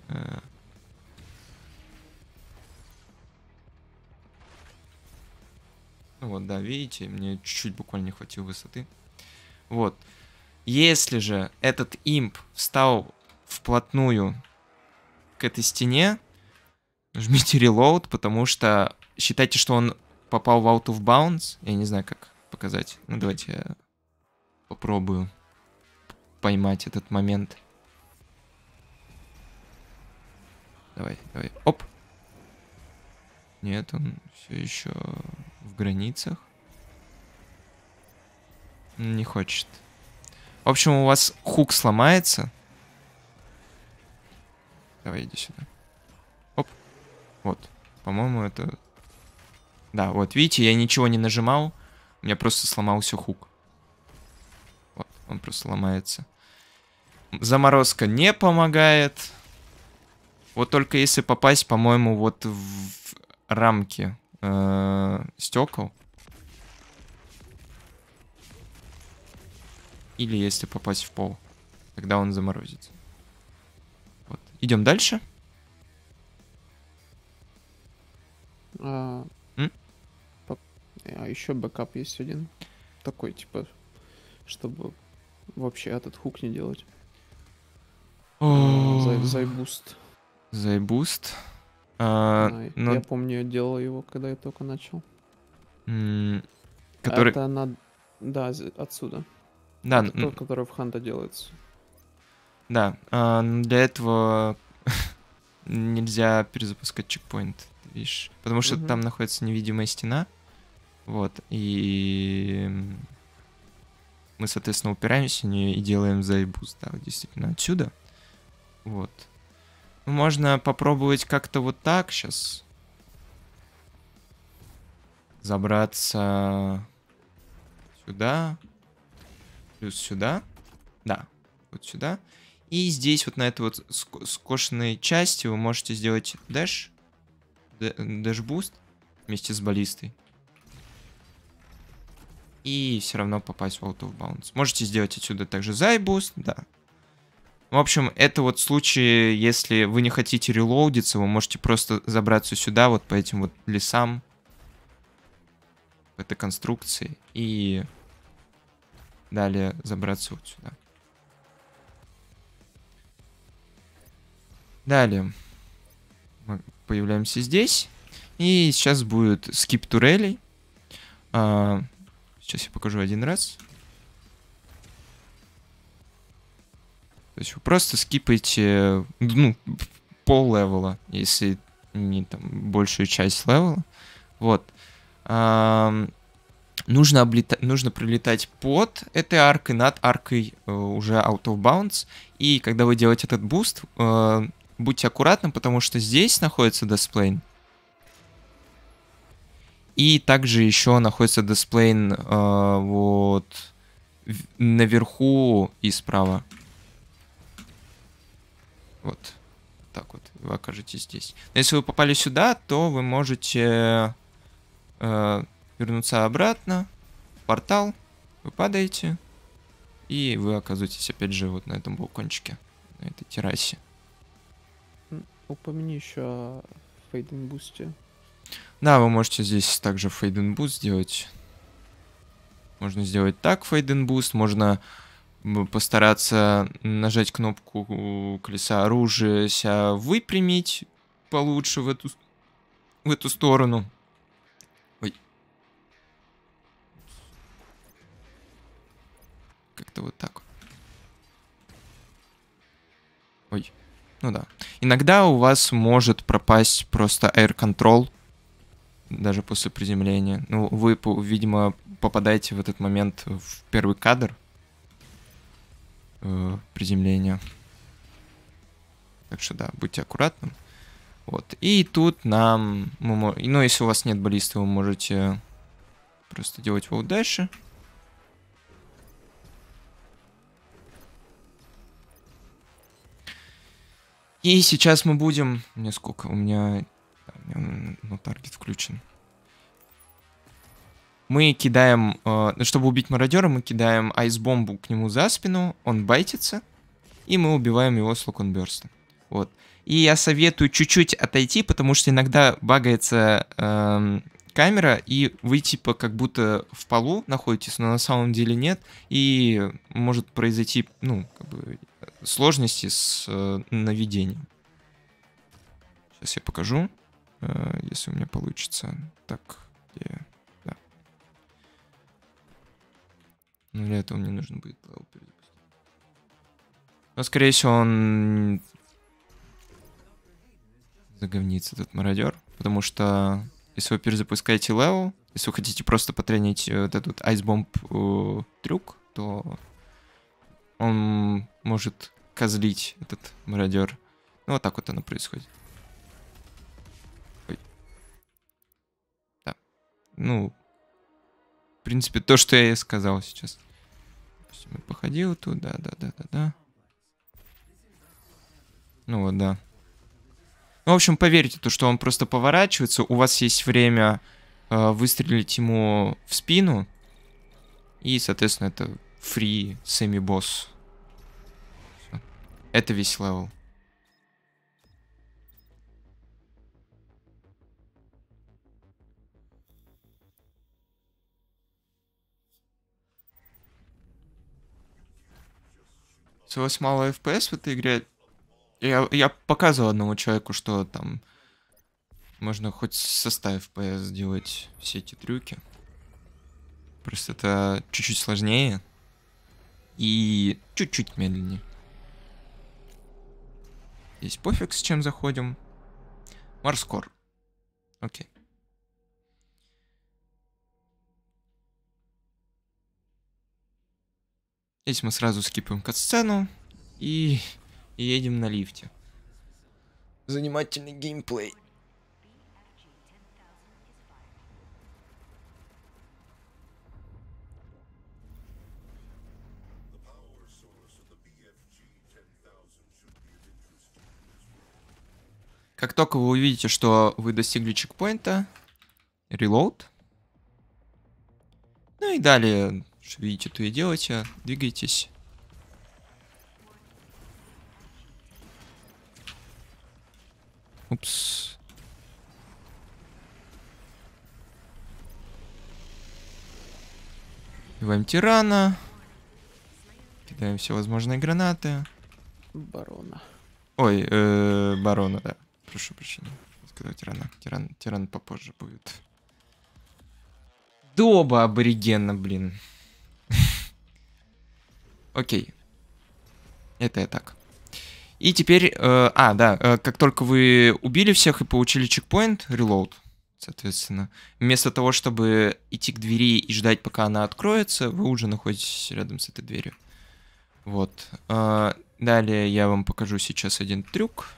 [SPEAKER 1] Э, Ну вот, да, видите, мне чуть-чуть буквально не хватило высоты. Вот. Если же этот имп встал вплотную к этой стене, жмите reload, потому что считайте, что он попал в out of bounds. Я не знаю, как показать. Ну, давайте я попробую поймать этот момент. Давай, давай. Оп. Нет, он все еще в границах. Не хочет. В общем, у вас хук сломается. Давай, иди сюда. Оп. Вот. По-моему, это... Да, вот, видите, я ничего не нажимал. У меня просто сломался хук. Вот, он просто ломается. Заморозка не помогает. Вот только если попасть, по-моему, вот в рамки э, стекол. Или если попасть в пол, тогда он заморозится. Вот. Идем дальше.
[SPEAKER 2] А, а еще бэкап есть один. Такой, типа, чтобы вообще этот хук не делать. Зайбуст.
[SPEAKER 1] Зайбуст. А, ну, но... Ну я
[SPEAKER 2] помню, я делал его, когда я только начал.
[SPEAKER 1] Mm, который... Это
[SPEAKER 2] на... Да, отсюда. Да. Это тот, который в Ханда делается.
[SPEAKER 1] Да, а, ну, для этого нельзя перезапускать чекпоинт, видишь. Потому что угу. там находится невидимая стена. Вот, и мы, соответственно, упираемся в нее и делаем зайбуст, да, действительно, отсюда. Вот. Можно попробовать как-то вот так сейчас. Забраться сюда. Плюс сюда. Да, вот сюда. И здесь вот на этой вот скошенной части вы можете сделать дэш. Дэш-буст вместе с баллистой. И все равно попасть в out of bounds. Можете сделать отсюда также зай буст, да. В общем, это вот случаи, если вы не хотите релоудиться, вы можете просто забраться сюда, вот по этим вот лесам. По этой конструкции. И далее забраться вот сюда. Далее. Мы появляемся здесь. И сейчас будет скип турелей. А, сейчас я покажу один раз. То есть вы просто скипаете, ну, пол левела, если не там большую часть левела. Вот. А, нужно, облета... нужно прилетать под этой аркой, над аркой э, уже out of bounds. И когда вы делаете этот буст, э, будьте аккуратны, потому что здесь находится дисплейн. И также еще находится дисплейн э, вот наверху и справа. Вот. Так вот. Вы окажетесь здесь. Но если вы попали сюда, то вы можете э, вернуться обратно. Портал. Вы падаете. И вы оказываетесь опять же вот на этом балкончике. На этой террасе.
[SPEAKER 2] Упомяни еще о бусте.
[SPEAKER 1] Да, вы можете здесь также буст сделать. Можно сделать так буст, Можно постараться нажать кнопку колеса оружия, себя выпрямить получше в эту, в эту сторону. Ой. Как-то вот так. Ой. Ну да. Иногда у вас может пропасть просто air control, даже после приземления. Ну, вы, видимо, попадаете в этот момент в первый кадр, э, приземления. Так что да, будьте аккуратны. Вот. И тут нам... Мы, ну, если у вас нет баллисты, вы можете просто делать вот дальше. И сейчас мы будем... У сколько? У меня... Ну, таргет включен. Мы кидаем, э, ну, чтобы убить мародера, мы кидаем айсбомбу к нему за спину, он байтится, и мы убиваем его с локонберста. Вот. И я советую чуть-чуть отойти, потому что иногда багается э, камера, и вы типа как будто в полу находитесь, но на самом деле нет, и может произойти, ну, как бы сложности с э, наведением. Сейчас я покажу, э, если у меня получится. Так, где... Но ну, для этого мне нужно будет лаву перезапустить. Но, скорее всего, он заговнится этот мародер. Потому что если вы перезапускаете левел, если вы хотите просто потренить э, вот этот айсбомб э, трюк, то он может козлить этот мародер. Ну вот так вот оно происходит. Ой. Да. Ну, в принципе, то, что я и сказал сейчас. Походил туда, да, да, да, да, да. Ну вот, да. Ну, в общем, поверьте, то, что он просто поворачивается, у вас есть время э, выстрелить ему в спину. И, соответственно, это фри, семи-босс. Это весь левел. получилось мало FPS в этой игре. Я, я показывал одному человеку, что там можно хоть со 100 FPS сделать все эти трюки. Просто это чуть-чуть сложнее и чуть-чуть медленнее. Здесь пофиг, с чем заходим. Марскор. Окей. Okay. Здесь мы сразу скипаем катсцену и... и едем на лифте. Занимательный геймплей. Как только вы увидите, что вы достигли чекпоинта, reload. Ну и далее что видите, то и делайте. Двигайтесь. Упс. Убиваем тирана. Кидаем все возможные гранаты. Барона. Ой, э, барона, да. Прошу прощения. Сказать тирана. Тиран, тиран попозже будет. Доба аборигена, блин. Окей. Это я так. И теперь... Э, а, да, э, как только вы убили всех и получили чекпоинт, релоуд, соответственно, вместо того, чтобы идти к двери и ждать, пока она откроется, вы уже находитесь рядом с этой дверью. Вот. Э, далее я вам покажу сейчас один трюк.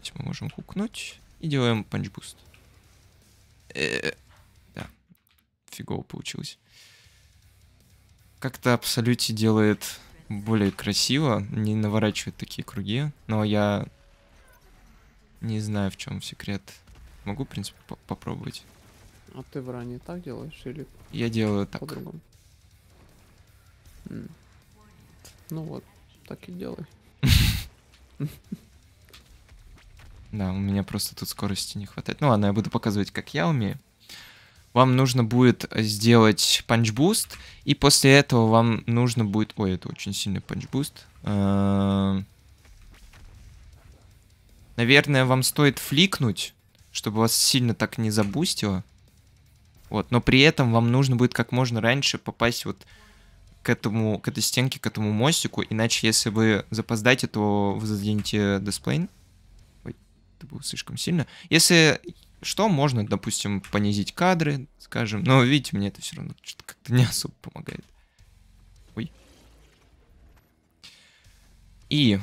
[SPEAKER 1] Здесь мы можем хукнуть и делаем панчбуст. Э, да, фигово получилось как-то абсолюте делает более красиво, не наворачивает такие круги, но я не знаю, в чем секрет. Могу, в принципе, по попробовать.
[SPEAKER 2] А ты в ранее так делаешь или?
[SPEAKER 1] Я делаю так. По-другому. Ну вот, так и делай. Да, у меня просто тут скорости не хватает. Ну ладно, я буду показывать, как я умею вам нужно будет сделать панчбуст, и после этого вам нужно будет... Ой, это очень сильный панчбуст. Э, наверное, вам стоит фликнуть, чтобы вас сильно так не забустило. Вот, но при этом вам нужно будет как можно раньше попасть вот к этому, к этой стенке, к этому мостику, иначе если вы запоздаете, то вы заденете дисплей. Ой, это было слишком сильно. Если что можно, допустим, понизить кадры, скажем. Но видите, мне это все равно что-то как-то не особо помогает. Ой. И...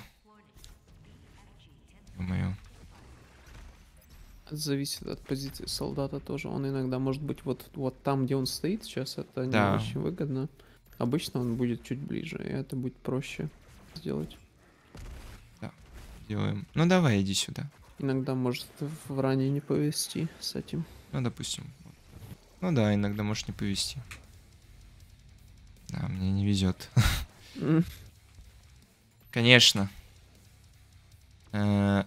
[SPEAKER 1] Мое.
[SPEAKER 2] Зависит от позиции солдата тоже. Он иногда может быть вот, вот там, где он стоит сейчас. Это да. не очень выгодно. Обычно он будет чуть ближе, и это будет проще сделать. Да,
[SPEAKER 1] делаем. Ну давай, иди сюда
[SPEAKER 2] иногда может в ране не повезти с этим.
[SPEAKER 1] Ну, допустим. Ну да, иногда может не повезти. Да, мне не везет. Конечно. Э,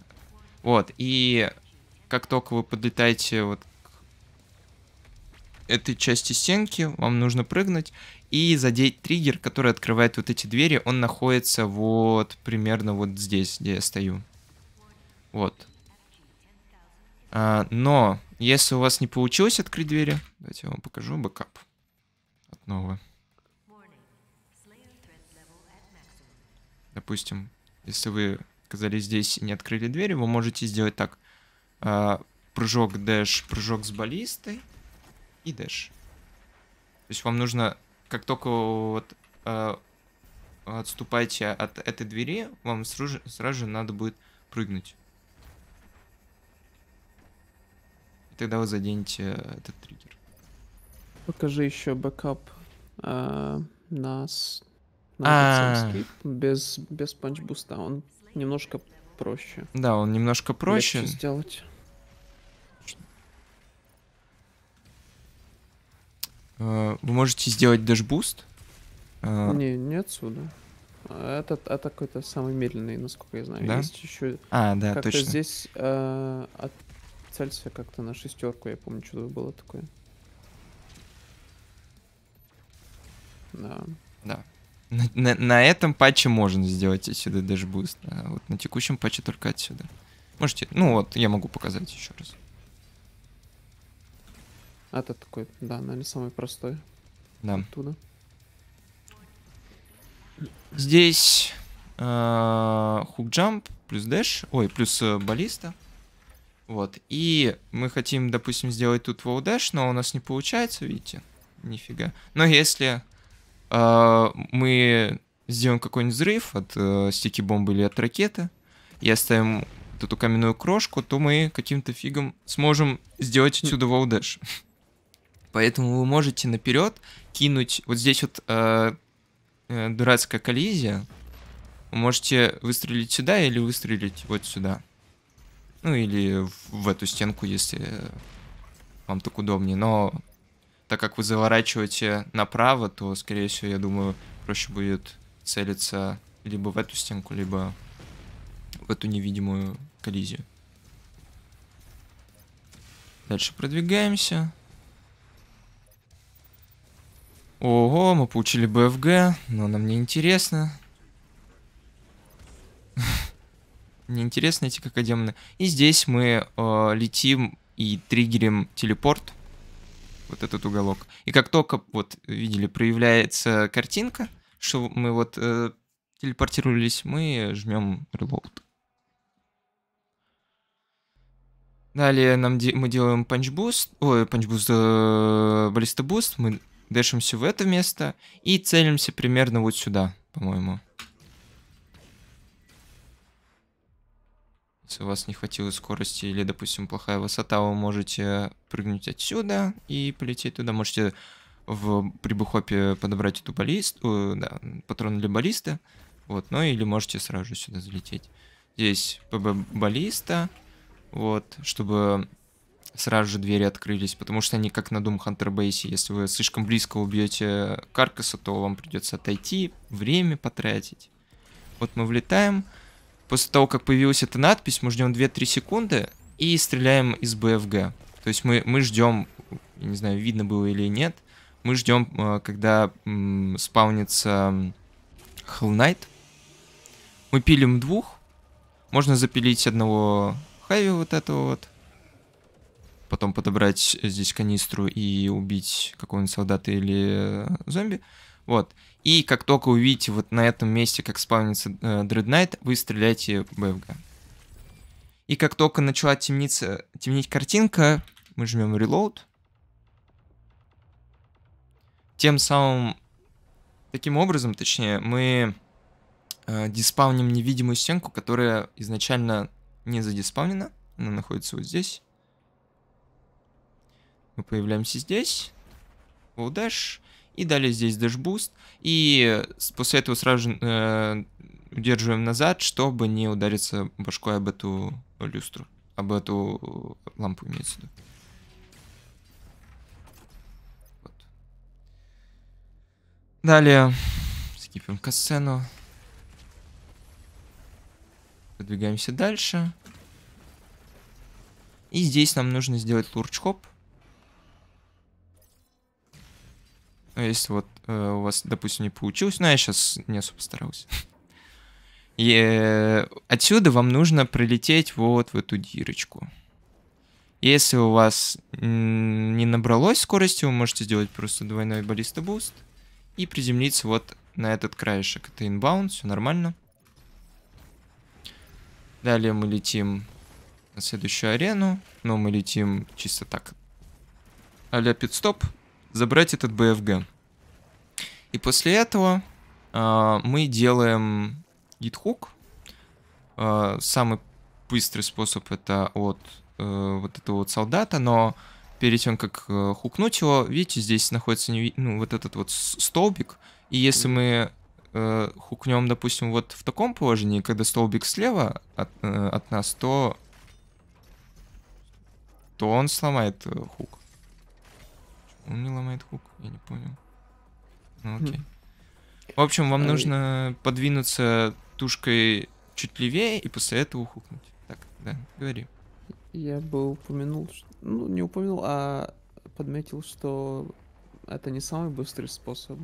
[SPEAKER 1] вот, и как только вы подлетаете вот к этой части стенки, вам нужно прыгнуть и задеть триггер, который открывает вот эти двери. Он находится вот примерно вот здесь, где я стою. Вот. А, но если у вас не получилось открыть двери, давайте я вам покажу бэкап от нового. Допустим, если вы оказались здесь и не открыли двери, вы можете сделать так. А, прыжок, дэш, прыжок с баллистой и дэш. То есть вам нужно, как только вот а, отступаете от этой двери, вам сразу, сразу же надо будет прыгнуть. тогда вы заденете э, этот триггер.
[SPEAKER 2] Покажи еще бэкап э, нас на а. без, без панч-буста. Он немножко проще. Да,
[SPEAKER 1] он немножко проще. Легче сделать. Э, вы можете сделать дэшбуст. Э,
[SPEAKER 2] не, не отсюда. Это, это какой-то самый медленный, насколько я знаю. Да? Есть еще. А, да, точно. Здесь э, от Цельсия как-то на шестерку, я помню, что-то было такое.
[SPEAKER 1] Да. Да. На, на, на этом патче можно сделать отсюда дэшбуст, а вот на текущем патче только отсюда. Можете, ну вот, я могу показать еще раз.
[SPEAKER 2] А, это такой, да, наверное, самый простой. Да. Оттуда.
[SPEAKER 1] Здесь э, хук-джамп плюс дэш, ой, плюс э, баллиста. Вот. И мы хотим, допустим, сделать тут волдэш, но у нас не получается, видите? Нифига. Но если э, мы сделаем какой-нибудь взрыв от э, стики-бомбы или от ракеты и оставим вот эту каменную крошку, то мы каким-то фигом сможем сделать отсюда волдэш. Поэтому вы можете наперед кинуть... Вот здесь вот э, э, дурацкая коллизия. Вы можете выстрелить сюда или выстрелить вот сюда. Ну или в эту стенку, если вам так удобнее. Но так как вы заворачиваете направо, то, скорее всего, я думаю, проще будет целиться либо в эту стенку, либо в эту невидимую коллизию. Дальше продвигаемся. Ого, мы получили БФГ, но нам не интересно. мне эти как И здесь мы э, летим и триггерим телепорт. Вот этот уголок. И как только, вот, видели, проявляется картинка, что мы вот э, телепортировались, мы жмем reload. Далее нам де мы делаем панчбуст, ой, панчбуст, э, баллистобуст, мы дэшимся в это место и целимся примерно вот сюда, по-моему. Если у вас не хватило скорости или, допустим, плохая высота, вы можете прыгнуть отсюда и полететь туда. Можете в, при подобрать эту баллисту, э, да, патрон для баллиста. Вот, ну или можете сразу сюда залететь. Здесь ПБ баллиста, вот, чтобы сразу же двери открылись, потому что они как на Doom Hunter Base, если вы слишком близко убьете каркаса, то вам придется отойти, время потратить. Вот мы влетаем, После того, как появилась эта надпись, мы ждем 2-3 секунды и стреляем из БФГ. То есть мы, мы ждем, не знаю, видно было или нет, мы ждем, э, когда м, спаунится Hell Knight. Мы пилим двух. Можно запилить одного Хайви вот этого вот. Потом подобрать здесь канистру и убить какого-нибудь солдата или э, зомби. Вот. И как только увидите вот на этом месте, как спавнится э, Дреднайт, вы стреляете БФГ. И как только начала темниться, темнить картинка, мы жмем Reload. Тем самым, таким образом, точнее, мы э, диспавним невидимую стенку, которая изначально не задиспавнена. Она находится вот здесь. Мы появляемся здесь. удаш и далее здесь дэшбуст, и после этого сразу же э, удерживаем назад, чтобы не удариться башкой об эту люстру, об эту лампу имеется в виду. Вот. Далее скипим касцену. Продвигаемся дальше. И здесь нам нужно сделать лурч-хоп. Но ну, если вот э, у вас, допустим, не получилось, ну я сейчас не особо старался. И отсюда вам нужно пролететь вот в эту дирочку. Если у вас не набралось скорости, вы можете сделать просто двойной баллиста буст и приземлиться вот на этот краешек. Это инбаунд, все нормально. Далее мы летим на следующую арену, но мы летим чисто так. Аля стоп забрать этот BFG. И после этого э, мы делаем git Э, а, самый быстрый способ это от э, вот этого вот солдата, но перед тем, как э, хукнуть его, видите, здесь находится не, ну, вот этот вот столбик. И если мы э, хукнем, допустим, вот в таком положении, когда столбик слева от, э, от нас, то то он сломает э, хук. Он не ломает хук, я не понял. Ну хм. окей. В общем, вам нужно подвинуться тушкой чуть левее и после этого хукнуть. Так, да, говори.
[SPEAKER 2] Я бы упомянул, ну не упомянул, а подметил, что это не самый быстрый способ.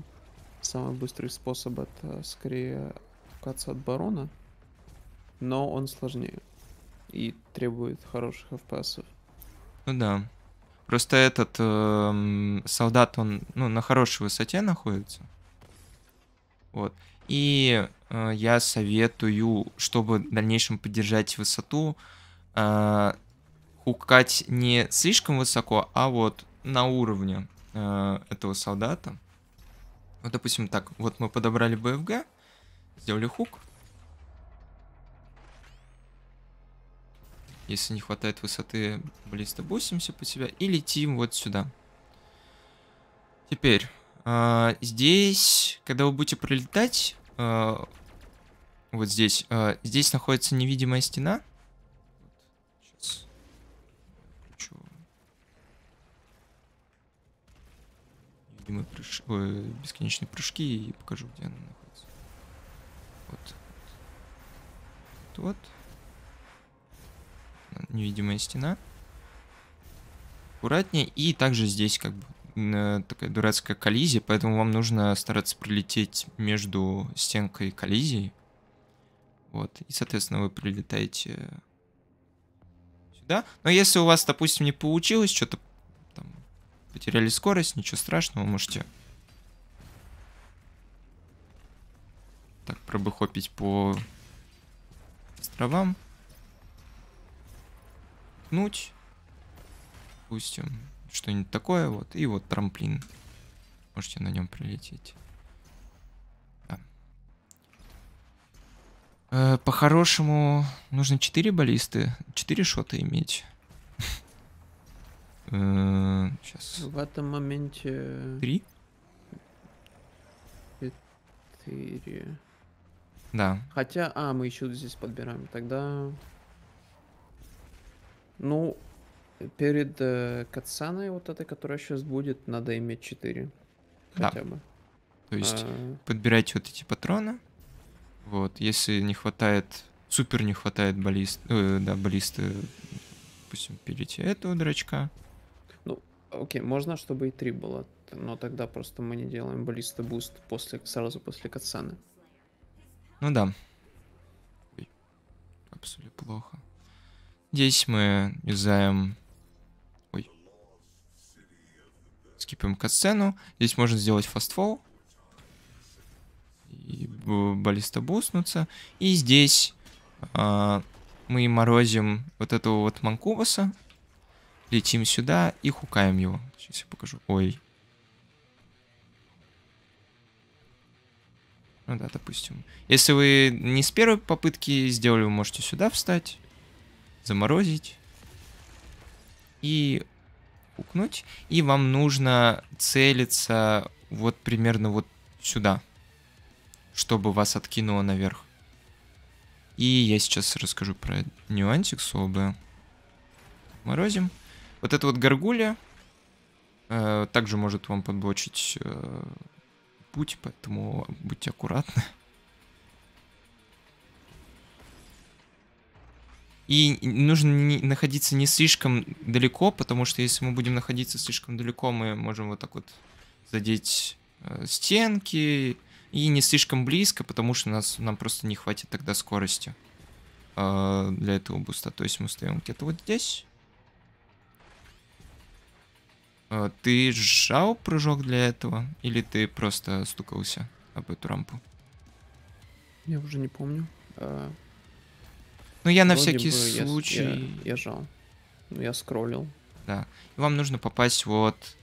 [SPEAKER 2] Самый быстрый способ это скорее отпускаться от барона, но он сложнее и требует хороших FPS.
[SPEAKER 1] Ну да. Просто этот э, солдат, он ну, на хорошей высоте находится. Вот. И э, я советую, чтобы в дальнейшем поддержать высоту, э, хукать не слишком высоко, а вот на уровне э, этого солдата. Вот, допустим, так, вот мы подобрали БФГ, сделали хук, если не хватает высоты баллиста, бусимся по себя и летим вот сюда. Теперь, э, здесь, когда вы будете пролетать, э, вот здесь, э, здесь находится невидимая стена. Сейчас. Включу. прыжки, бесконечные прыжки и покажу, где она находится. Вот. Вот. вот невидимая стена. Аккуратнее. И также здесь как бы э, такая дурацкая коллизия, поэтому вам нужно стараться прилететь между стенкой и коллизией. Вот, и, соответственно, вы прилетаете э, сюда. Но если у вас, допустим, не получилось, что-то потеряли скорость, ничего страшного, вы можете так пробыхопить по островам воткнуть. Допустим, что-нибудь такое вот. И вот трамплин. Можете на нем прилететь. Да. Э, По-хорошему, нужно 4 баллисты, 4 шота иметь. Сейчас.
[SPEAKER 2] Э, В этом моменте... Три? Четыре. Да. Хотя, а, мы еще здесь подбираем. Тогда ну, перед э, Кацаной вот этой, которая сейчас будет, надо иметь 4. Да.
[SPEAKER 1] бы. То есть а... подбирайте вот эти патроны. Вот, если не хватает, супер не хватает баллист, э, да, баллисты, допустим, берите этого дрочка. Ну,
[SPEAKER 2] окей, можно, чтобы и три было, но тогда просто мы не делаем баллиста буст после, сразу после Кацаны. Ну да. Ой,
[SPEAKER 1] абсолютно плохо. Здесь мы юзаем... Ой. Скипаем катсцену. Здесь можно сделать фастфол. И баллиста буснуться. И здесь а, мы морозим вот этого вот манкуваса, Летим сюда и хукаем его. Сейчас я покажу. Ой. Ну да, допустим. Если вы не с первой попытки сделали, вы можете сюда встать заморозить и укнуть. И вам нужно целиться вот примерно вот сюда, чтобы вас откинуло наверх. И я сейчас расскажу про нюансик с ОБ. Морозим. Вот это вот горгулья э, также может вам подблочить э, путь, поэтому будьте аккуратны. И нужно не, находиться не слишком далеко, потому что если мы будем находиться слишком далеко, мы можем вот так вот задеть э, стенки. И не слишком близко, потому что нас, нам просто не хватит тогда скорости э, для этого буста. То есть мы стоим где-то вот здесь. Э, ты сжал прыжок для этого? Или ты просто стукался об эту рампу?
[SPEAKER 2] Я уже не помню. Э, ну, я на всякий бы, случай... Я, я, я жал. Ну, я скроллил.
[SPEAKER 1] Да. И вам нужно попасть вот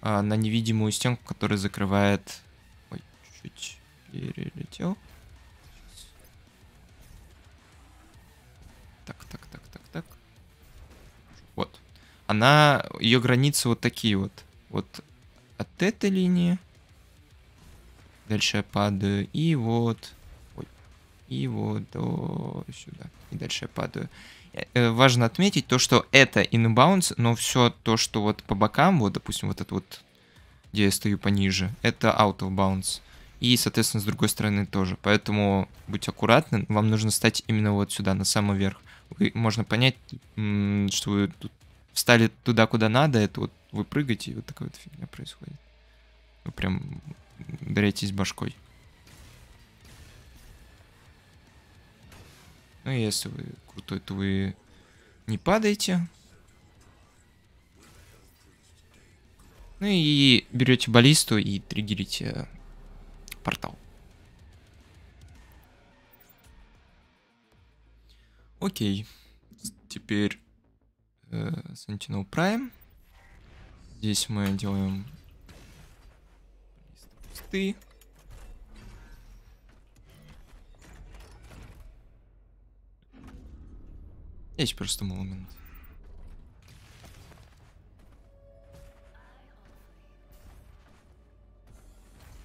[SPEAKER 1] а, на невидимую стенку, которая закрывает... Ой, чуть-чуть перелетел. Так, так, так, так, так. Вот. Она... Ее границы вот такие вот. Вот от этой линии. Дальше я падаю. И вот... Ой. И вот до сюда и дальше я падаю. Э, важно отметить то, что это инбаунс, но все то, что вот по бокам, вот, допустим, вот это вот, где я стою пониже, это out of bounds. И, соответственно, с другой стороны тоже. Поэтому будьте аккуратны, вам нужно стать именно вот сюда, на самый верх. Вы, можно понять, что вы тут встали туда, куда надо, это вот вы прыгаете, и вот такая вот фигня происходит. Вы прям ударяетесь башкой. Ну если вы крутой, то вы не падаете. Ну и берете баллисту и триггерите портал. Окей. Теперь э, Sentinel Prime. Здесь мы делаем пустые. Есть просто момент.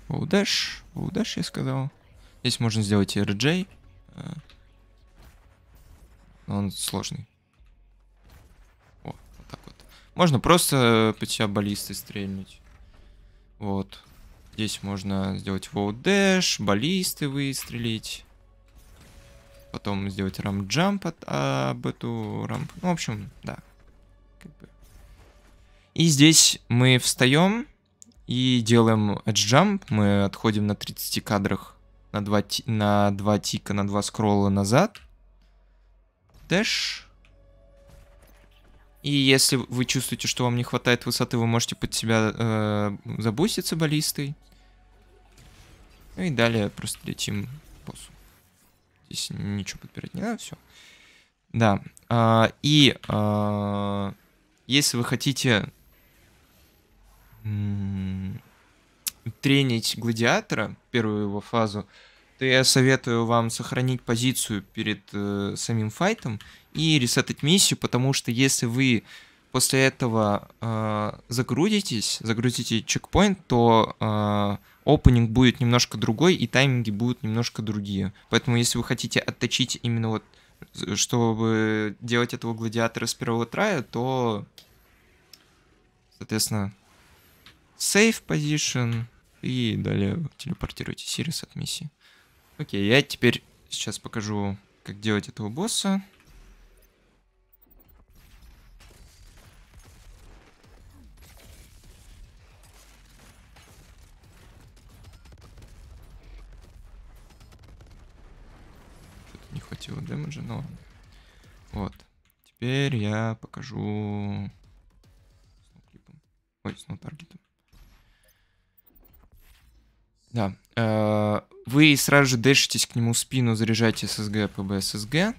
[SPEAKER 1] Оудэш. Оудэш, я сказал. Здесь можно сделать RJ. Э, но он сложный. О, вот так вот. Можно просто по тебя баллисты стрельнуть. Вот. Здесь можно сделать воу дэш, баллисты выстрелить потом сделать рам джамп от, а, об эту рампу. Ну, в общем, да. И здесь мы встаем и делаем эджамп. Мы отходим на 30 кадрах на 2, на 2 тика, на 2 скролла назад. Дэш. И если вы чувствуете, что вам не хватает высоты, вы можете под себя э, забуститься баллистой. И далее просто летим боссу здесь ничего подбирать не надо, все. Да, а, и а, если вы хотите тренить гладиатора, первую его фазу, то я советую вам сохранить позицию перед э, самим файтом и ресетать миссию, потому что если вы после этого э, загрузитесь, загрузите чекпоинт, то э, опенинг будет немножко другой, и тайминги будут немножко другие. Поэтому если вы хотите отточить именно вот, э, чтобы делать этого гладиатора с первого трая, то, соответственно, save position и далее телепортируйте Сирис от миссии. Окей, я теперь сейчас покажу, как делать этого босса. тела демеджа, но ладно. Вот. Теперь я покажу... Ой, с таргетом. Да. Э, вы сразу же дэшитесь к нему спину, заряжаете ССГ, ПБ, ССГ.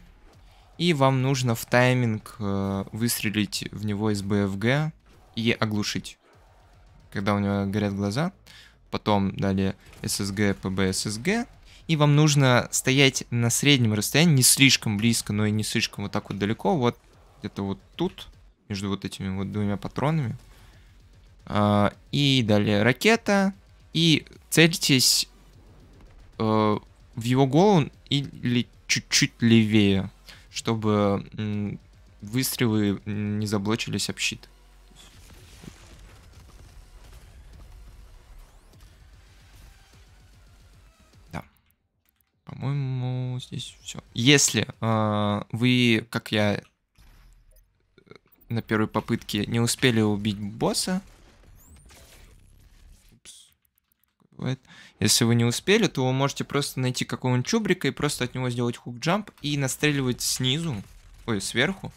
[SPEAKER 1] И вам нужно в тайминг э, выстрелить в него из БФГ и оглушить. Когда у него горят глаза. Потом далее ССГ, ПБ, ССГ и вам нужно стоять на среднем расстоянии, не слишком близко, но и не слишком вот так вот далеко, вот где-то вот тут, между вот этими вот двумя патронами. А, и далее ракета, и цельтесь э, в его голову или чуть-чуть левее, чтобы выстрелы не заблочились об щит. По-моему, здесь все. Если э, вы, как я на первой попытке, не успели убить босса, Если вы не успели, то вы можете просто найти какого-нибудь чубрика и просто от него сделать хук-джамп и настреливать снизу, ой, сверху.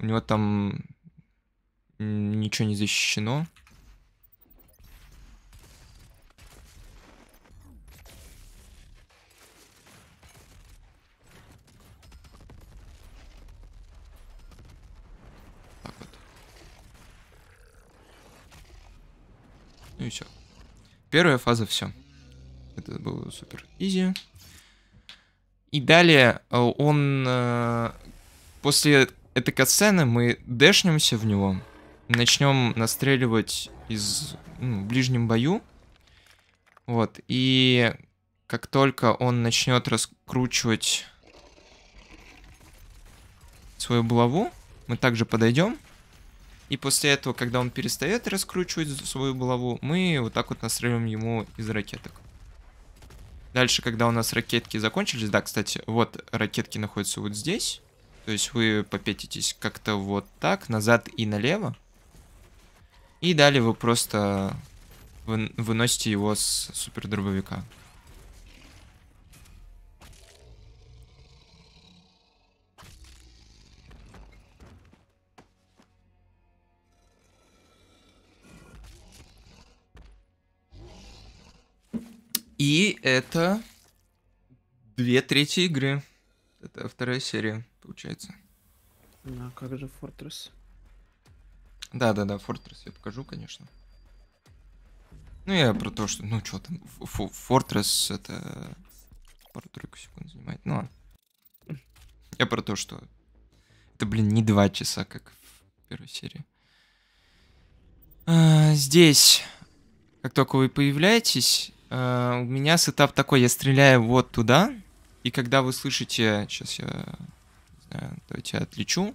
[SPEAKER 1] У него там ничего не защищено. и все. Первая фаза все. Это было супер изи. И далее э, он... Э, после этой катсцены мы дэшнемся в него. Начнем настреливать из ну, ближнем бою. Вот. И как только он начнет раскручивать свою булаву, мы также подойдем и после этого, когда он перестает раскручивать свою булаву, мы вот так вот настреливаем ему из ракеток. Дальше, когда у нас ракетки закончились, да, кстати, вот ракетки находятся вот здесь. То есть вы попятитесь как-то вот так, назад и налево. И далее вы просто выносите его с супер дробовика. И это две трети игры. Это вторая серия, получается.
[SPEAKER 2] А как же Fortress?
[SPEAKER 1] Да-да-да, Fortress я покажу, конечно. Ну, я про то, что, ну, что там, фу, это пару-тройку секунд занимает. Ну, ладно. я про то, что это, блин, не два часа, как в первой серии. А, здесь, как только вы появляетесь, Э, у меня сетап такой, я стреляю вот туда, и когда вы слышите... Сейчас я... Знаю, давайте я отлечу,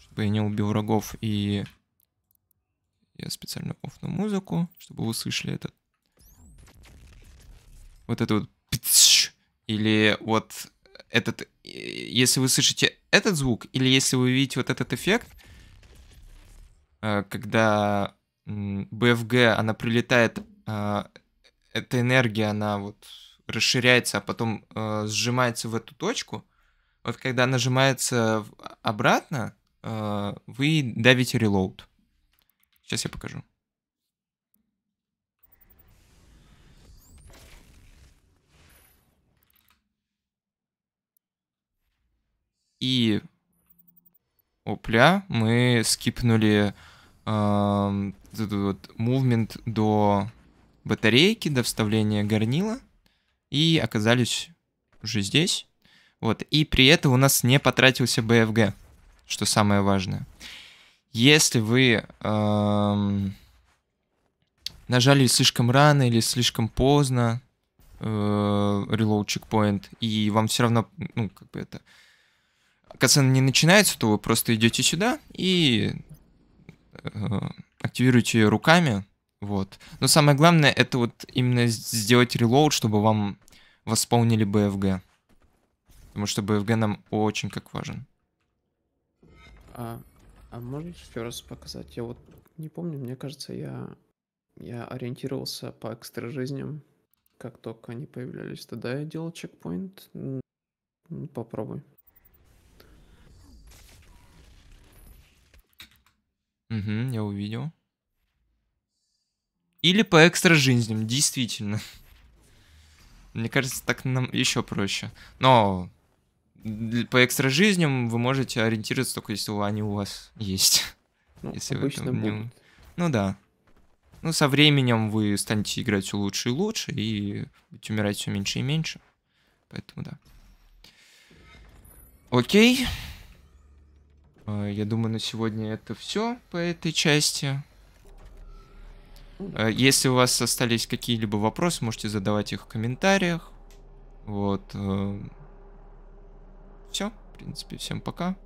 [SPEAKER 1] чтобы я не убил врагов, и... Я специально офну музыку, чтобы вы услышали этот... Вот этот, вот... Или вот этот... Если вы слышите этот звук, или если вы видите вот этот эффект, э, когда БФГ, она прилетает э, эта энергия, она вот расширяется, а потом э, сжимается в эту точку, вот когда нажимается а, обратно, э, вы давите reload. Сейчас я покажу. И опля, мы скипнули э, вот movement до батарейки, до вставления горнила. И оказались уже здесь. Вот. И при этом у нас не потратился БФГ, что самое важное. Если вы эм, нажали слишком рано или слишком поздно э, reload checkpoint, и вам все равно, ну, как бы это... Кацан не начинается, то вы просто идете сюда и э, активируете ее руками, вот. Но самое главное, это вот именно сделать релоуд, чтобы вам восполнили БФГ. Потому что БФГ нам очень как важен.
[SPEAKER 2] А, а можешь еще раз показать? Я вот не помню, мне кажется, я, я ориентировался по экстра жизням. Как только они появлялись, тогда я делал чекпоинт. Ну, попробуй.
[SPEAKER 1] Угу, я увидел. Или по экстра жизням, действительно. Мне кажется, так нам еще проще. Но по экстра жизням вы можете ориентироваться только если они у вас есть. Ну, если обычно вы не... Ну да. Ну, со временем вы станете играть все лучше и лучше, и будете умирать все меньше и меньше. Поэтому да. Окей. Э, я думаю, на сегодня это все по этой части. Э, если у вас остались какие-либо вопросы, можете задавать их в комментариях. Вот. Э, Все, в принципе, всем пока.